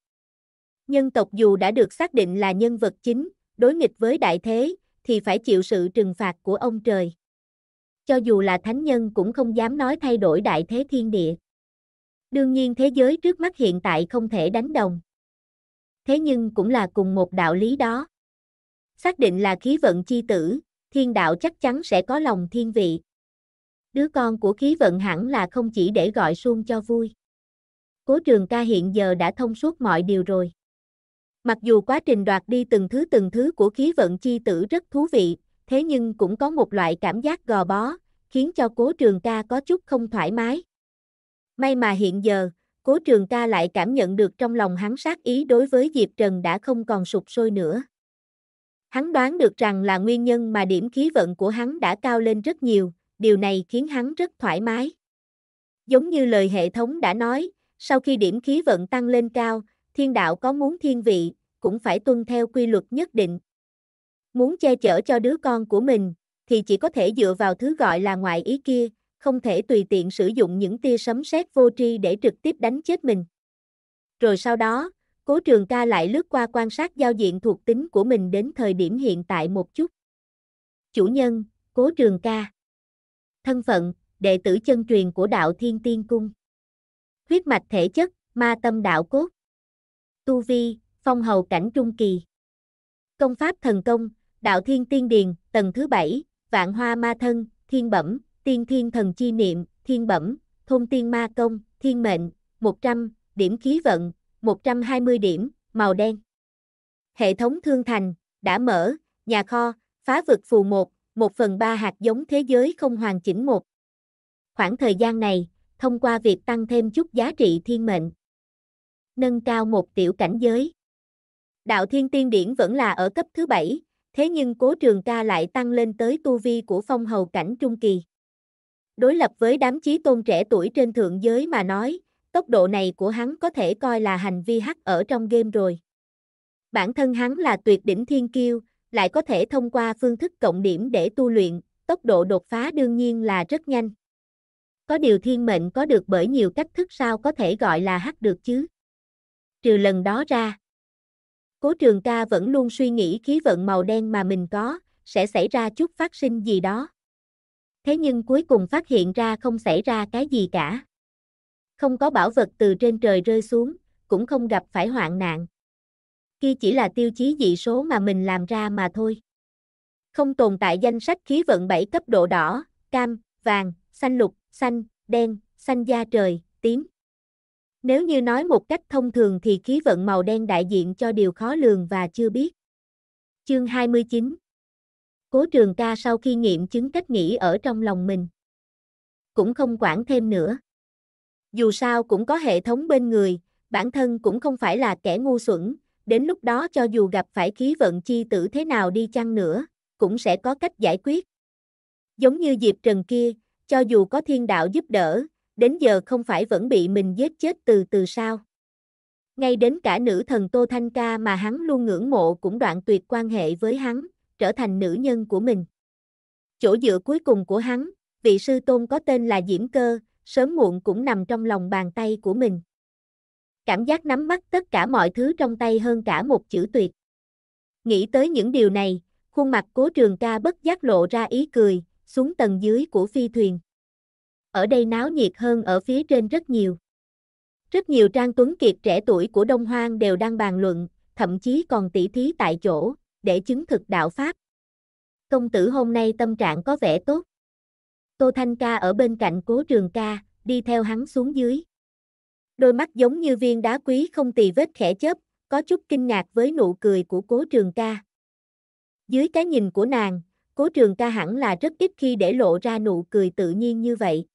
Nhân tộc dù đã được xác định là nhân vật chính, đối nghịch với đại thế, thì phải chịu sự trừng phạt của ông trời. Cho dù là thánh nhân cũng không dám nói thay đổi đại thế thiên địa. Đương nhiên thế giới trước mắt hiện tại không thể đánh đồng. Thế nhưng cũng là cùng một đạo lý đó. Xác định là khí vận chi tử, thiên đạo chắc chắn sẽ có lòng thiên vị. Đứa con của khí vận hẳn là không chỉ để gọi suông cho vui. Cố trường ca hiện giờ đã thông suốt mọi điều rồi. Mặc dù quá trình đoạt đi từng thứ từng thứ của khí vận chi tử rất thú vị, thế nhưng cũng có một loại cảm giác gò bó, khiến cho cố trường ca có chút không thoải mái. May mà hiện giờ, cố trường ca lại cảm nhận được trong lòng hắn sát ý đối với Diệp Trần đã không còn sụp sôi nữa. Hắn đoán được rằng là nguyên nhân mà điểm khí vận của hắn đã cao lên rất nhiều, điều này khiến hắn rất thoải mái. Giống như lời hệ thống đã nói, sau khi điểm khí vận tăng lên cao, thiên đạo có muốn thiên vị, cũng phải tuân theo quy luật nhất định. Muốn che chở cho đứa con của mình, thì chỉ có thể dựa vào thứ gọi là ngoại ý kia, không thể tùy tiện sử dụng những tia sấm sét vô tri để trực tiếp đánh chết mình. Rồi sau đó, Cố Trường Ca lại lướt qua quan sát giao diện thuộc tính của mình đến thời điểm hiện tại một chút. Chủ nhân, Cố Trường Ca. Thân phận, đệ tử chân truyền của Đạo Thiên Tiên Cung. Huyết mạch thể chất, Ma Tâm Đạo Cốt. Tu vi, phong hầu cảnh trung kỳ. Công pháp thần công, đạo thiên tiên điền, tầng thứ bảy, vạn hoa ma thân, thiên bẩm, tiên thiên thần chi niệm, thiên bẩm, thông tiên ma công, thiên mệnh, 100, điểm khí vận, 120 điểm, màu đen. Hệ thống thương thành, đã mở, nhà kho, phá vực phù 1, 1 phần 3 hạt giống thế giới không hoàn chỉnh 1. Khoảng thời gian này, thông qua việc tăng thêm chút giá trị thiên mệnh. Nâng cao một tiểu cảnh giới. Đạo Thiên Tiên Điển vẫn là ở cấp thứ bảy, thế nhưng Cố Trường Ca lại tăng lên tới tu vi của phong hầu cảnh trung kỳ. Đối lập với đám chí tôn trẻ tuổi trên thượng giới mà nói, tốc độ này của hắn có thể coi là hành vi hắc ở trong game rồi. Bản thân hắn là tuyệt đỉnh thiên kiêu, lại có thể thông qua phương thức cộng điểm để tu luyện, tốc độ đột phá đương nhiên là rất nhanh. Có điều thiên mệnh có được bởi nhiều cách thức sao có thể gọi là hắc được chứ? Trừ lần đó ra, Cố trường ca vẫn luôn suy nghĩ khí vận màu đen mà mình có, sẽ xảy ra chút phát sinh gì đó. Thế nhưng cuối cùng phát hiện ra không xảy ra cái gì cả. Không có bảo vật từ trên trời rơi xuống, cũng không gặp phải hoạn nạn. Kia chỉ là tiêu chí dị số mà mình làm ra mà thôi. Không tồn tại danh sách khí vận 7 cấp độ đỏ, cam, vàng, xanh lục, xanh, đen, xanh da trời, tím. Nếu như nói một cách thông thường thì khí vận màu đen đại diện cho điều khó lường và chưa biết. Chương 29 Cố trường ca sau khi nghiệm chứng cách nghĩ ở trong lòng mình. Cũng không quản thêm nữa. Dù sao cũng có hệ thống bên người, bản thân cũng không phải là kẻ ngu xuẩn, đến lúc đó cho dù gặp phải khí vận chi tử thế nào đi chăng nữa, cũng sẽ có cách giải quyết. Giống như Diệp Trần kia, cho dù có thiên đạo giúp đỡ, đến giờ không phải vẫn bị mình giết chết từ từ sao? Ngay đến cả nữ thần Tô Thanh Ca mà hắn luôn ngưỡng mộ cũng đoạn tuyệt quan hệ với hắn, trở thành nữ nhân của mình. Chỗ dựa cuối cùng của hắn, vị sư tôn có tên là Diễm Cơ, sớm muộn cũng nằm trong lòng bàn tay của mình. Cảm giác nắm bắt tất cả mọi thứ trong tay hơn cả một chữ tuyệt. Nghĩ tới những điều này, khuôn mặt cố trường ca bất giác lộ ra ý cười, xuống tầng dưới của phi thuyền ở đây náo nhiệt hơn ở phía trên rất nhiều. Rất nhiều Trang Tuấn Kiệt trẻ tuổi của Đông Hoang đều đang bàn luận, thậm chí còn tỉ thí tại chỗ, để chứng thực đạo Pháp. Công tử hôm nay tâm trạng có vẻ tốt. Tô Thanh Ca ở bên cạnh cố trường ca, đi theo hắn xuống dưới. Đôi mắt giống như viên đá quý không tì vết khẽ chớp, có chút kinh ngạc với nụ cười của cố trường ca. Dưới cái nhìn của nàng, cố trường ca hẳn là rất ít khi để lộ ra nụ cười tự nhiên như vậy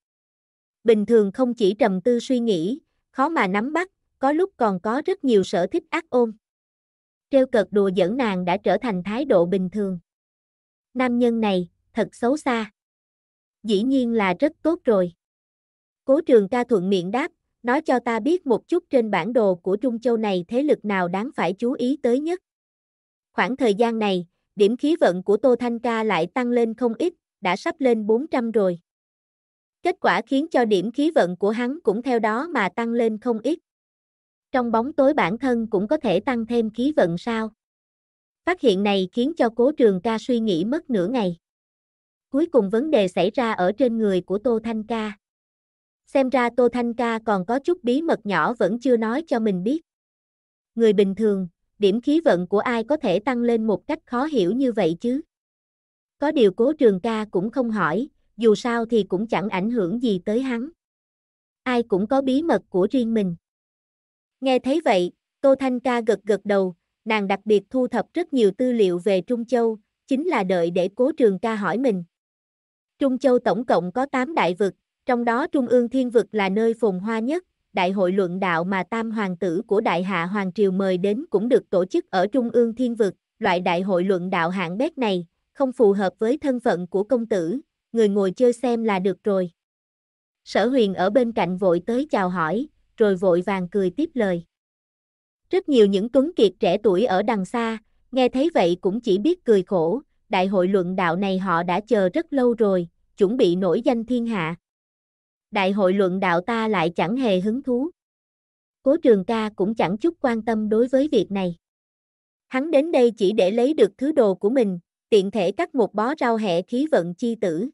bình thường không chỉ trầm tư suy nghĩ, khó mà nắm bắt, có lúc còn có rất nhiều sở thích ác ôn. treo cợt đùa giỡn nàng đã trở thành thái độ bình thường. Nam nhân này, thật xấu xa. Dĩ nhiên là rất tốt rồi. Cố trường ca thuận miệng đáp, nói cho ta biết một chút trên bản đồ của Trung Châu này thế lực nào đáng phải chú ý tới nhất. Khoảng thời gian này, điểm khí vận của Tô Thanh Ca lại tăng lên không ít, đã sắp lên 400 rồi. Kết quả khiến cho điểm khí vận của hắn cũng theo đó mà tăng lên không ít. Trong bóng tối bản thân cũng có thể tăng thêm khí vận sao? Phát hiện này khiến cho cố trường ca suy nghĩ mất nửa ngày. Cuối cùng vấn đề xảy ra ở trên người của Tô Thanh Ca. Xem ra Tô Thanh Ca còn có chút bí mật nhỏ vẫn chưa nói cho mình biết. Người bình thường, điểm khí vận của ai có thể tăng lên một cách khó hiểu như vậy chứ? Có điều cố trường ca cũng không hỏi, dù sao thì cũng chẳng ảnh hưởng gì tới hắn. Ai cũng có bí mật của riêng mình. Nghe thấy vậy, Tô Thanh Ca gật gật đầu, nàng đặc biệt thu thập rất nhiều tư liệu về Trung Châu, chính là đợi để cố trường ca hỏi mình. Trung Châu tổng cộng có 8 đại vực, trong đó Trung ương Thiên vực là nơi phồn hoa nhất, đại hội luận đạo mà tam hoàng tử của Đại Hạ Hoàng Triều mời đến cũng được tổ chức ở Trung ương Thiên vực, loại đại hội luận đạo hạng bét này, không phù hợp với thân phận của công tử, người ngồi chơi xem là được rồi. Sở huyền ở bên cạnh vội tới chào hỏi, rồi vội vàng cười tiếp lời. Rất nhiều những tuấn kiệt trẻ tuổi ở đằng xa, nghe thấy vậy cũng chỉ biết cười khổ, đại hội luận đạo này họ đã chờ rất lâu rồi, chuẩn bị nổi danh thiên hạ. Đại hội luận đạo ta lại chẳng hề hứng thú. Cố trường ca cũng chẳng chút quan tâm đối với việc này. Hắn đến đây chỉ để lấy được thứ đồ của mình, tiện thể cắt một bó rau hẹ khí vận chi tử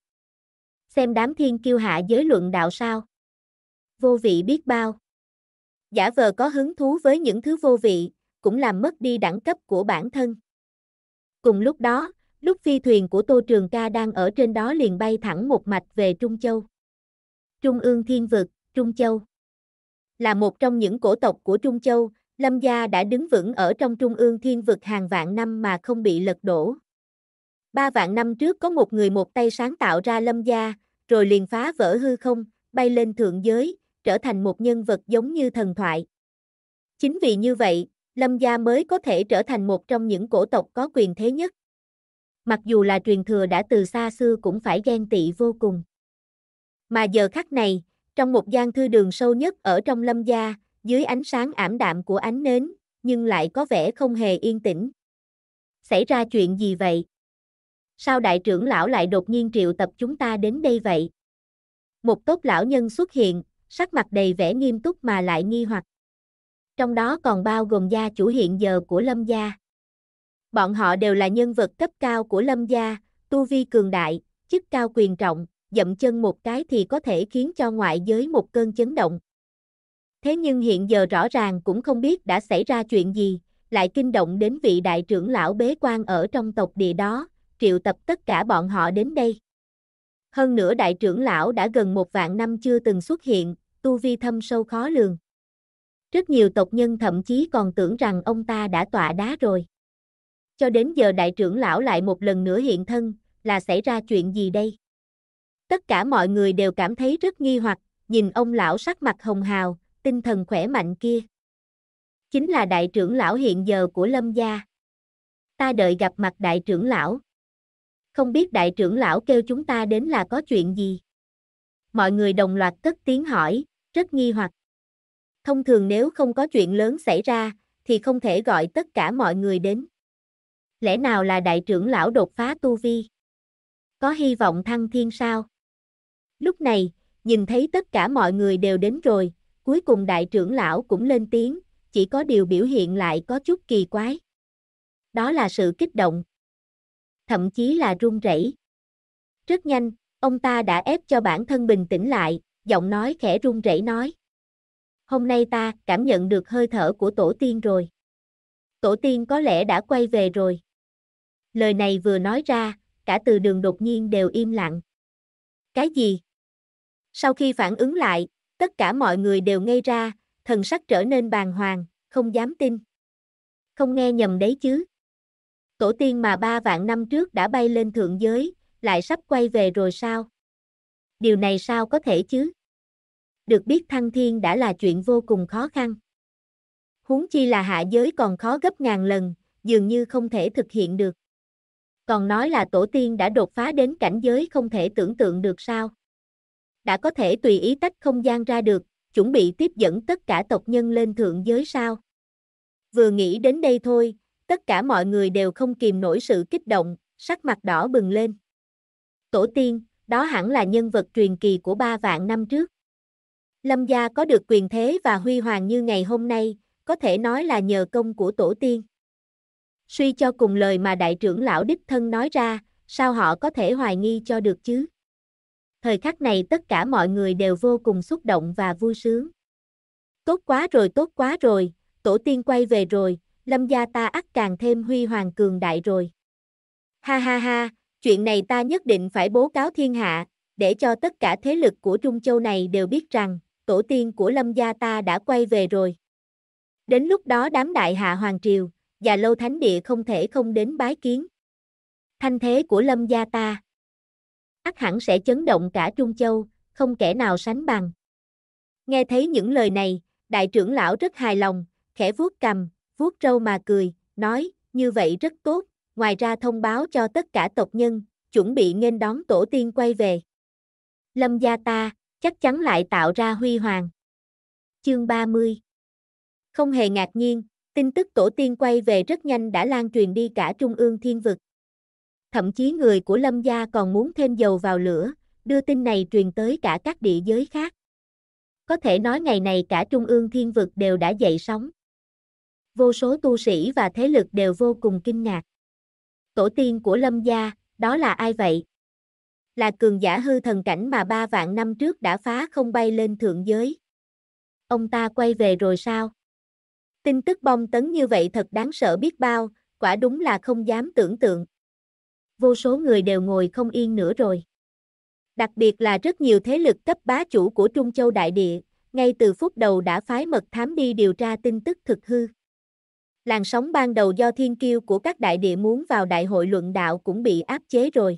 xem đám thiên kiêu hạ giới luận đạo sao. Vô vị biết bao. Giả vờ có hứng thú với những thứ vô vị, cũng làm mất đi đẳng cấp của bản thân. Cùng lúc đó, lúc phi thuyền của Tô Trường Ca đang ở trên đó liền bay thẳng một mạch về Trung Châu. Trung ương thiên vực, Trung Châu. Là một trong những cổ tộc của Trung Châu, Lâm Gia đã đứng vững ở trong Trung ương thiên vực hàng vạn năm mà không bị lật đổ. Ba vạn năm trước có một người một tay sáng tạo ra lâm gia, rồi liền phá vỡ hư không, bay lên thượng giới, trở thành một nhân vật giống như thần thoại. Chính vì như vậy, lâm gia mới có thể trở thành một trong những cổ tộc có quyền thế nhất. Mặc dù là truyền thừa đã từ xa xưa cũng phải ghen tị vô cùng. Mà giờ khắc này, trong một gian thư đường sâu nhất ở trong lâm gia, dưới ánh sáng ảm đạm của ánh nến, nhưng lại có vẻ không hề yên tĩnh. Xảy ra chuyện gì vậy? sao đại trưởng lão lại đột nhiên triệu tập chúng ta đến đây vậy? Một tốt lão nhân xuất hiện, sắc mặt đầy vẻ nghiêm túc mà lại nghi hoặc. Trong đó còn bao gồm gia chủ hiện giờ của Lâm gia. Bọn họ đều là nhân vật cấp cao của Lâm gia, tu vi cường đại, chức cao quyền trọng, dậm chân một cái thì có thể khiến cho ngoại giới một cơn chấn động. Thế nhưng hiện giờ rõ ràng cũng không biết đã xảy ra chuyện gì, lại kinh động đến vị đại trưởng lão bế quan ở trong tộc địa đó, triệu tập tất cả bọn họ đến đây. Hơn nữa đại trưởng lão đã gần một vạn năm chưa từng xuất hiện, tu vi thâm sâu khó lường. Rất nhiều tộc nhân thậm chí còn tưởng rằng ông ta đã tọa đá rồi. Cho đến giờ đại trưởng lão lại một lần nữa hiện thân, là xảy ra chuyện gì đây? Tất cả mọi người đều cảm thấy rất nghi hoặc, nhìn ông lão sắc mặt hồng hào, tinh thần khỏe mạnh kia. Chính là đại trưởng lão hiện giờ của Lâm gia. Ta đợi gặp mặt đại trưởng lão không biết đại trưởng lão kêu chúng ta đến là có chuyện gì? Mọi người đồng loạt cất tiếng hỏi, rất nghi hoặc. Thông thường nếu không có chuyện lớn xảy ra, thì không thể gọi tất cả mọi người đến. Lẽ nào là đại trưởng lão đột phá tu vi? Có hy vọng thăng thiên sao? Lúc này, nhìn thấy tất cả mọi người đều đến rồi, cuối cùng đại trưởng lão cũng lên tiếng, chỉ có điều biểu hiện lại có chút kỳ quái. Đó là sự kích động thậm chí là run rẩy. Rất nhanh, ông ta đã ép cho bản thân bình tĩnh lại, giọng nói khẽ run rẩy nói. Hôm nay ta cảm nhận được hơi thở của tổ tiên rồi. Tổ tiên có lẽ đã quay về rồi. Lời này vừa nói ra, cả từ đường đột nhiên đều im lặng. Cái gì? Sau khi phản ứng lại, tất cả mọi người đều ngây ra, thần sắc trở nên bàng hoàng, không dám tin. Không nghe nhầm đấy chứ. Tổ tiên mà ba vạn năm trước đã bay lên thượng giới, lại sắp quay về rồi sao? Điều này sao có thể chứ? Được biết thăng thiên đã là chuyện vô cùng khó khăn. Huống chi là hạ giới còn khó gấp ngàn lần, dường như không thể thực hiện được. Còn nói là tổ tiên đã đột phá đến cảnh giới không thể tưởng tượng được sao? Đã có thể tùy ý tách không gian ra được, chuẩn bị tiếp dẫn tất cả tộc nhân lên thượng giới sao? Vừa nghĩ đến đây thôi, tất cả mọi người đều không kìm nổi sự kích động, sắc mặt đỏ bừng lên. Tổ tiên, đó hẳn là nhân vật truyền kỳ của ba vạn năm trước. Lâm gia có được quyền thế và huy hoàng như ngày hôm nay, có thể nói là nhờ công của tổ tiên. Suy cho cùng lời mà đại trưởng lão đích thân nói ra, sao họ có thể hoài nghi cho được chứ? Thời khắc này tất cả mọi người đều vô cùng xúc động và vui sướng. Tốt quá rồi, tốt quá rồi, tổ tiên quay về rồi, lâm gia ta ắt càng thêm huy hoàng cường đại rồi. Ha ha ha, chuyện này ta nhất định phải bố cáo thiên hạ, để cho tất cả thế lực của Trung Châu này đều biết rằng, tổ tiên của lâm gia ta đã quay về rồi. Đến lúc đó đám đại hạ hoàng triều, và lâu thánh địa không thể không đến bái kiến. Thanh thế của lâm gia ta, ắt hẳn sẽ chấn động cả Trung Châu, không kẻ nào sánh bằng. Nghe thấy những lời này, đại trưởng lão rất hài lòng, khẽ vuốt cầm, vuốt râu mà cười, nói, như vậy rất tốt, ngoài ra thông báo cho tất cả tộc nhân, chuẩn bị nghênh đón tổ tiên quay về. Lâm gia ta, chắc chắn lại tạo ra huy hoàng. Chương 30 Không hề ngạc nhiên, tin tức tổ tiên quay về rất nhanh đã lan truyền đi cả trung ương thiên vực. Thậm chí người của Lâm gia còn muốn thêm dầu vào lửa, đưa tin này truyền tới cả các địa giới khác. Có thể nói ngày này cả trung ương thiên vực đều đã dậy sóng vô số tu sĩ và thế lực đều vô cùng kinh ngạc. Tổ tiên của Lâm gia, đó là ai vậy? Là cường giả hư thần cảnh mà ba vạn năm trước đã phá không bay lên thượng giới. Ông ta quay về rồi sao? Tin tức bom tấn như vậy thật đáng sợ biết bao, quả đúng là không dám tưởng tượng. Vô số người đều ngồi không yên nữa rồi. Đặc biệt là rất nhiều thế lực cấp bá chủ của Trung Châu Đại Địa, ngay từ phút đầu đã phái mật thám đi điều tra tin tức thực hư làn sóng ban đầu do thiên kiêu của các đại địa muốn vào đại hội luận đạo cũng bị áp chế rồi.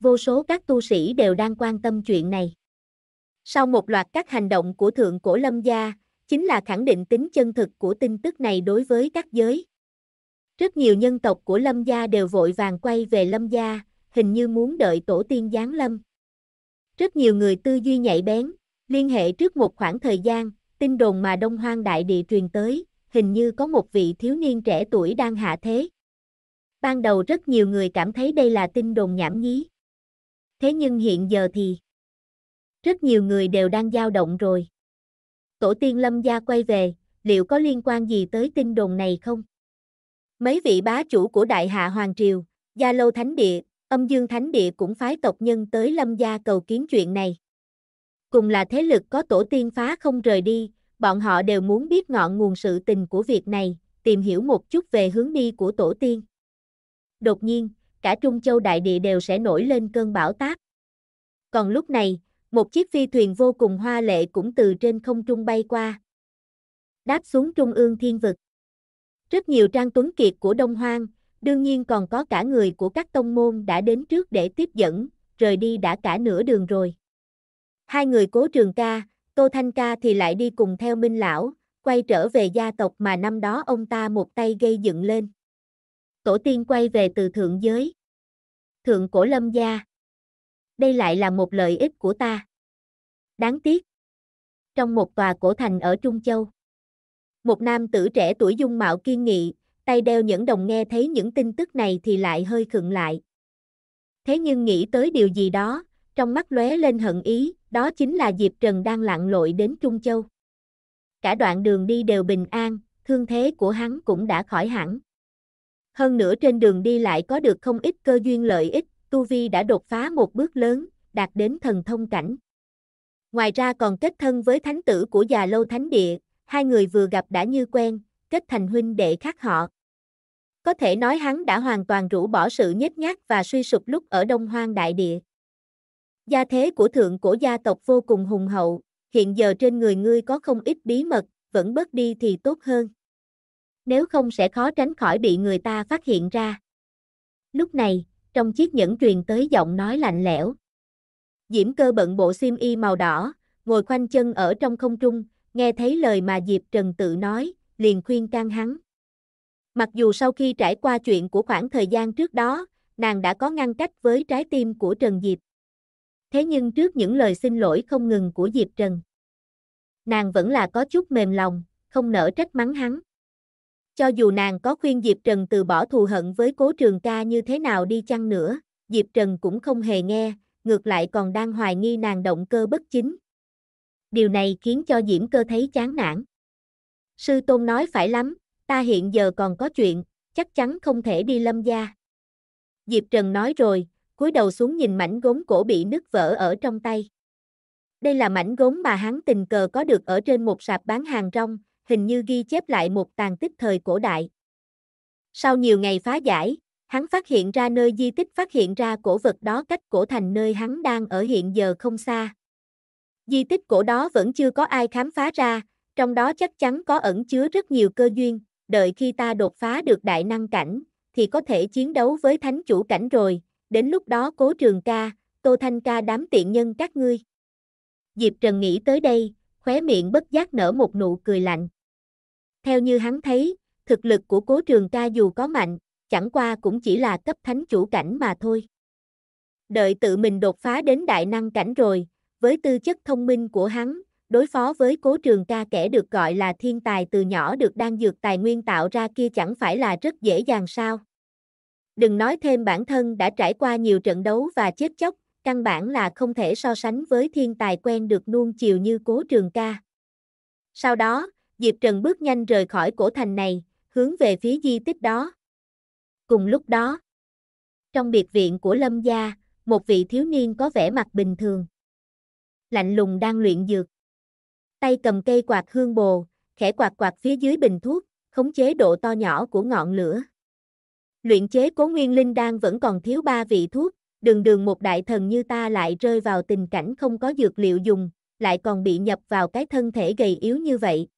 Vô số các tu sĩ đều đang quan tâm chuyện này. Sau một loạt các hành động của Thượng Cổ Lâm Gia, chính là khẳng định tính chân thực của tin tức này đối với các giới. Rất nhiều nhân tộc của Lâm Gia đều vội vàng quay về Lâm Gia, hình như muốn đợi tổ tiên giáng lâm. Rất nhiều người tư duy nhạy bén, liên hệ trước một khoảng thời gian, tin đồn mà Đông Hoang Đại Địa truyền tới, hình như có một vị thiếu niên trẻ tuổi đang hạ thế. Ban đầu rất nhiều người cảm thấy đây là tin đồn nhảm nhí. Thế nhưng hiện giờ thì rất nhiều người đều đang dao động rồi. Tổ tiên Lâm gia quay về, liệu có liên quan gì tới tin đồn này không? Mấy vị bá chủ của Đại Hạ Hoàng Triều, Gia Lâu Thánh Địa, Âm Dương Thánh Địa cũng phái tộc nhân tới Lâm gia cầu kiến chuyện này. Cùng là thế lực có tổ tiên phá không rời đi, bọn họ đều muốn biết ngọn nguồn sự tình của việc này, tìm hiểu một chút về hướng đi của tổ tiên. Đột nhiên, cả Trung Châu đại địa đều sẽ nổi lên cơn bão táp. Còn lúc này, một chiếc phi thuyền vô cùng hoa lệ cũng từ trên không trung bay qua. Đáp xuống trung ương thiên vực. Rất nhiều trang tuấn kiệt của Đông Hoang, đương nhiên còn có cả người của các tông môn đã đến trước để tiếp dẫn, rời đi đã cả nửa đường rồi. Hai người cố trường ca, Tô Thanh Ca thì lại đi cùng theo Minh Lão, quay trở về gia tộc mà năm đó ông ta một tay gây dựng lên. Tổ tiên quay về từ thượng giới. Thượng cổ lâm gia. Đây lại là một lợi ích của ta. Đáng tiếc. Trong một tòa cổ thành ở Trung Châu. Một nam tử trẻ tuổi dung mạo kiên nghị, tay đeo những đồng nghe thấy những tin tức này thì lại hơi khựng lại. Thế nhưng nghĩ tới điều gì đó, trong mắt lóe lên hận ý, đó chính là Diệp Trần đang lặn lội đến Trung Châu. Cả đoạn đường đi đều bình an, thương thế của hắn cũng đã khỏi hẳn. Hơn nữa trên đường đi lại có được không ít cơ duyên lợi ích, Tu Vi đã đột phá một bước lớn, đạt đến thần thông cảnh. Ngoài ra còn kết thân với thánh tử của già lâu thánh địa, hai người vừa gặp đã như quen, kết thành huynh đệ khác họ. Có thể nói hắn đã hoàn toàn rũ bỏ sự nhếch nhác và suy sụp lúc ở đông hoang đại địa. Gia thế của thượng cổ gia tộc vô cùng hùng hậu, hiện giờ trên người ngươi có không ít bí mật, vẫn bớt đi thì tốt hơn. Nếu không sẽ khó tránh khỏi bị người ta phát hiện ra. Lúc này, trong chiếc nhẫn truyền tới giọng nói lạnh lẽo. Diễm cơ bận bộ xiêm y màu đỏ, ngồi khoanh chân ở trong không trung, nghe thấy lời mà Diệp Trần tự nói, liền khuyên can hắn. Mặc dù sau khi trải qua chuyện của khoảng thời gian trước đó, nàng đã có ngăn cách với trái tim của Trần Diệp thế nhưng trước những lời xin lỗi không ngừng của Diệp Trần. Nàng vẫn là có chút mềm lòng, không nỡ trách mắng hắn. Cho dù nàng có khuyên Diệp Trần từ bỏ thù hận với cố trường ca như thế nào đi chăng nữa, Diệp Trần cũng không hề nghe, ngược lại còn đang hoài nghi nàng động cơ bất chính. Điều này khiến cho Diễm cơ thấy chán nản. Sư Tôn nói phải lắm, ta hiện giờ còn có chuyện, chắc chắn không thể đi lâm gia. Diệp Trần nói rồi, cúi đầu xuống nhìn mảnh gốm cổ bị nứt vỡ ở trong tay. Đây là mảnh gốm mà hắn tình cờ có được ở trên một sạp bán hàng rong, hình như ghi chép lại một tàn tích thời cổ đại. Sau nhiều ngày phá giải, hắn phát hiện ra nơi di tích phát hiện ra cổ vật đó cách cổ thành nơi hắn đang ở hiện giờ không xa. Di tích cổ đó vẫn chưa có ai khám phá ra, trong đó chắc chắn có ẩn chứa rất nhiều cơ duyên, đợi khi ta đột phá được đại năng cảnh, thì có thể chiến đấu với thánh chủ cảnh rồi, đến lúc đó cố trường ca, tô thanh ca đám tiện nhân các ngươi. Diệp Trần nghĩ tới đây, khóe miệng bất giác nở một nụ cười lạnh. Theo như hắn thấy, thực lực của cố trường ca dù có mạnh, chẳng qua cũng chỉ là cấp thánh chủ cảnh mà thôi. Đợi tự mình đột phá đến đại năng cảnh rồi, với tư chất thông minh của hắn, đối phó với cố trường ca kẻ được gọi là thiên tài từ nhỏ được đan dược tài nguyên tạo ra kia chẳng phải là rất dễ dàng sao. Đừng nói thêm bản thân đã trải qua nhiều trận đấu và chết chóc, căn bản là không thể so sánh với thiên tài quen được nuông chiều như cố trường ca. Sau đó, Diệp Trần bước nhanh rời khỏi cổ thành này, hướng về phía di tích đó. Cùng lúc đó, trong biệt viện của Lâm Gia, một vị thiếu niên có vẻ mặt bình thường. Lạnh lùng đang luyện dược. Tay cầm cây quạt hương bồ, khẽ quạt quạt phía dưới bình thuốc, khống chế độ to nhỏ của ngọn lửa luyện chế cố nguyên linh đan vẫn còn thiếu ba vị thuốc, đường đường một đại thần như ta lại rơi vào tình cảnh không có dược liệu dùng, lại còn bị nhập vào cái thân thể gầy yếu như vậy.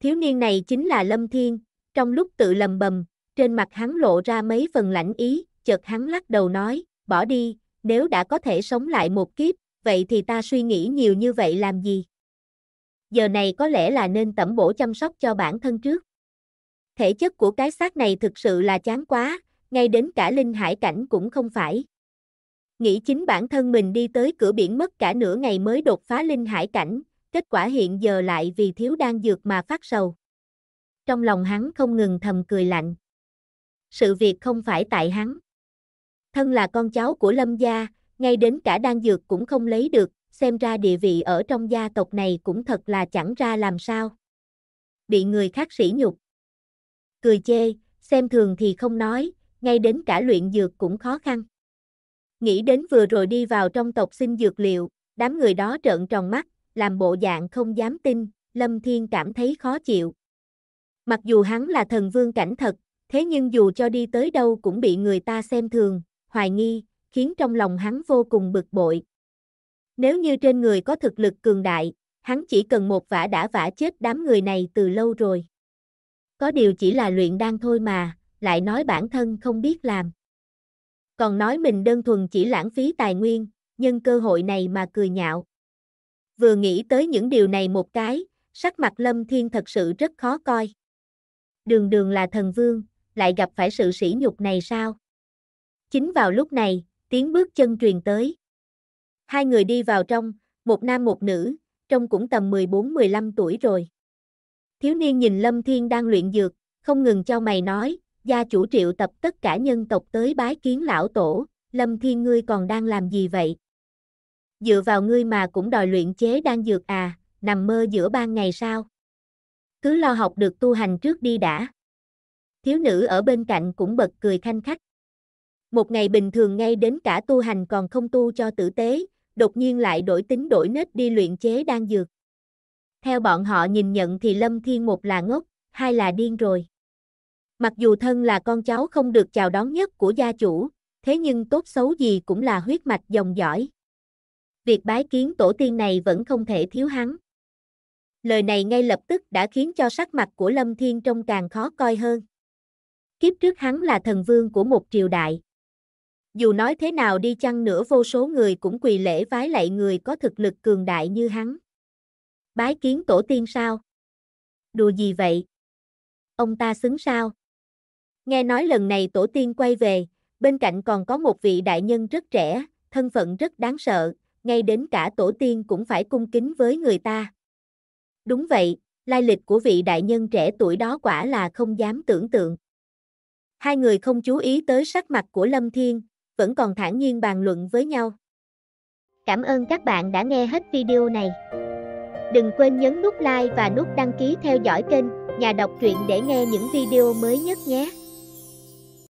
Thiếu niên này chính là Lâm Thiên, trong lúc tự lầm bầm, trên mặt hắn lộ ra mấy phần lãnh ý, chợt hắn lắc đầu nói, bỏ đi, nếu đã có thể sống lại một kiếp, vậy thì ta suy nghĩ nhiều như vậy làm gì? Giờ này có lẽ là nên tẩm bổ chăm sóc cho bản thân trước. Thể chất của cái xác này thực sự là chán quá, ngay đến cả linh hải cảnh cũng không phải. Nghĩ chính bản thân mình đi tới cửa biển mất cả nửa ngày mới đột phá linh hải cảnh, kết quả hiện giờ lại vì thiếu đan dược mà phát sầu. Trong lòng hắn không ngừng thầm cười lạnh. Sự việc không phải tại hắn. Thân là con cháu của Lâm gia, ngay đến cả đan dược cũng không lấy được, xem ra địa vị ở trong gia tộc này cũng thật là chẳng ra làm sao. Bị người khác sỉ nhục cười chê, xem thường thì không nói, ngay đến cả luyện dược cũng khó khăn. Nghĩ đến vừa rồi đi vào trong tộc xin dược liệu, đám người đó trợn tròn mắt, làm bộ dạng không dám tin, Lâm Thiên cảm thấy khó chịu. Mặc dù hắn là thần vương cảnh thật, thế nhưng dù cho đi tới đâu cũng bị người ta xem thường, hoài nghi, khiến trong lòng hắn vô cùng bực bội. Nếu như trên người có thực lực cường đại, hắn chỉ cần một vả đã vả chết đám người này từ lâu rồi. Có điều chỉ là luyện đan thôi mà, lại nói bản thân không biết làm. Còn nói mình đơn thuần chỉ lãng phí tài nguyên, nhân cơ hội này mà cười nhạo. Vừa nghĩ tới những điều này một cái, sắc mặt Lâm Thiên thật sự rất khó coi. Đường đường là thần vương, lại gặp phải sự sỉ nhục này sao? Chính vào lúc này, tiếng bước chân truyền tới. Hai người đi vào trong, một nam một nữ, trông cũng tầm 14-15 tuổi rồi. Thiếu niên nhìn Lâm Thiên đang luyện dược, không ngừng cho mày nói, gia chủ triệu tập tất cả nhân tộc tới bái kiến lão tổ, Lâm Thiên ngươi còn đang làm gì vậy? Dựa vào ngươi mà cũng đòi luyện chế đang dược à, nằm mơ giữa ban ngày sao? Cứ lo học được tu hành trước đi đã. Thiếu nữ ở bên cạnh cũng bật cười thanh khách. Một ngày bình thường ngay đến cả tu hành còn không tu cho tử tế, đột nhiên lại đổi tính đổi nết đi luyện chế đan dược. Theo bọn họ nhìn nhận thì Lâm Thiên một là ngốc, hai là điên rồi. Mặc dù thân là con cháu không được chào đón nhất của gia chủ, thế nhưng tốt xấu gì cũng là huyết mạch dòng dõi. Việc bái kiến tổ tiên này vẫn không thể thiếu hắn. Lời này ngay lập tức đã khiến cho sắc mặt của Lâm Thiên trông càng khó coi hơn. Kiếp trước hắn là thần vương của một triều đại. Dù nói thế nào đi chăng nữa vô số người cũng quỳ lễ vái lạy người có thực lực cường đại như hắn. Bái kiến tổ tiên sao? Đùa gì vậy? Ông ta xứng sao? Nghe nói lần này tổ tiên quay về, bên cạnh còn có một vị đại nhân rất trẻ, thân phận rất đáng sợ, ngay đến cả tổ tiên cũng phải cung kính với người ta. Đúng vậy, lai lịch của vị đại nhân trẻ tuổi đó quả là không dám tưởng tượng. Hai người không chú ý tới sắc mặt của Lâm Thiên, vẫn còn thản nhiên bàn luận với nhau. Cảm ơn các bạn đã nghe hết video này. Đừng quên nhấn nút like và nút đăng ký theo dõi kênh Nhà đọc truyện để nghe những video mới nhất nhé.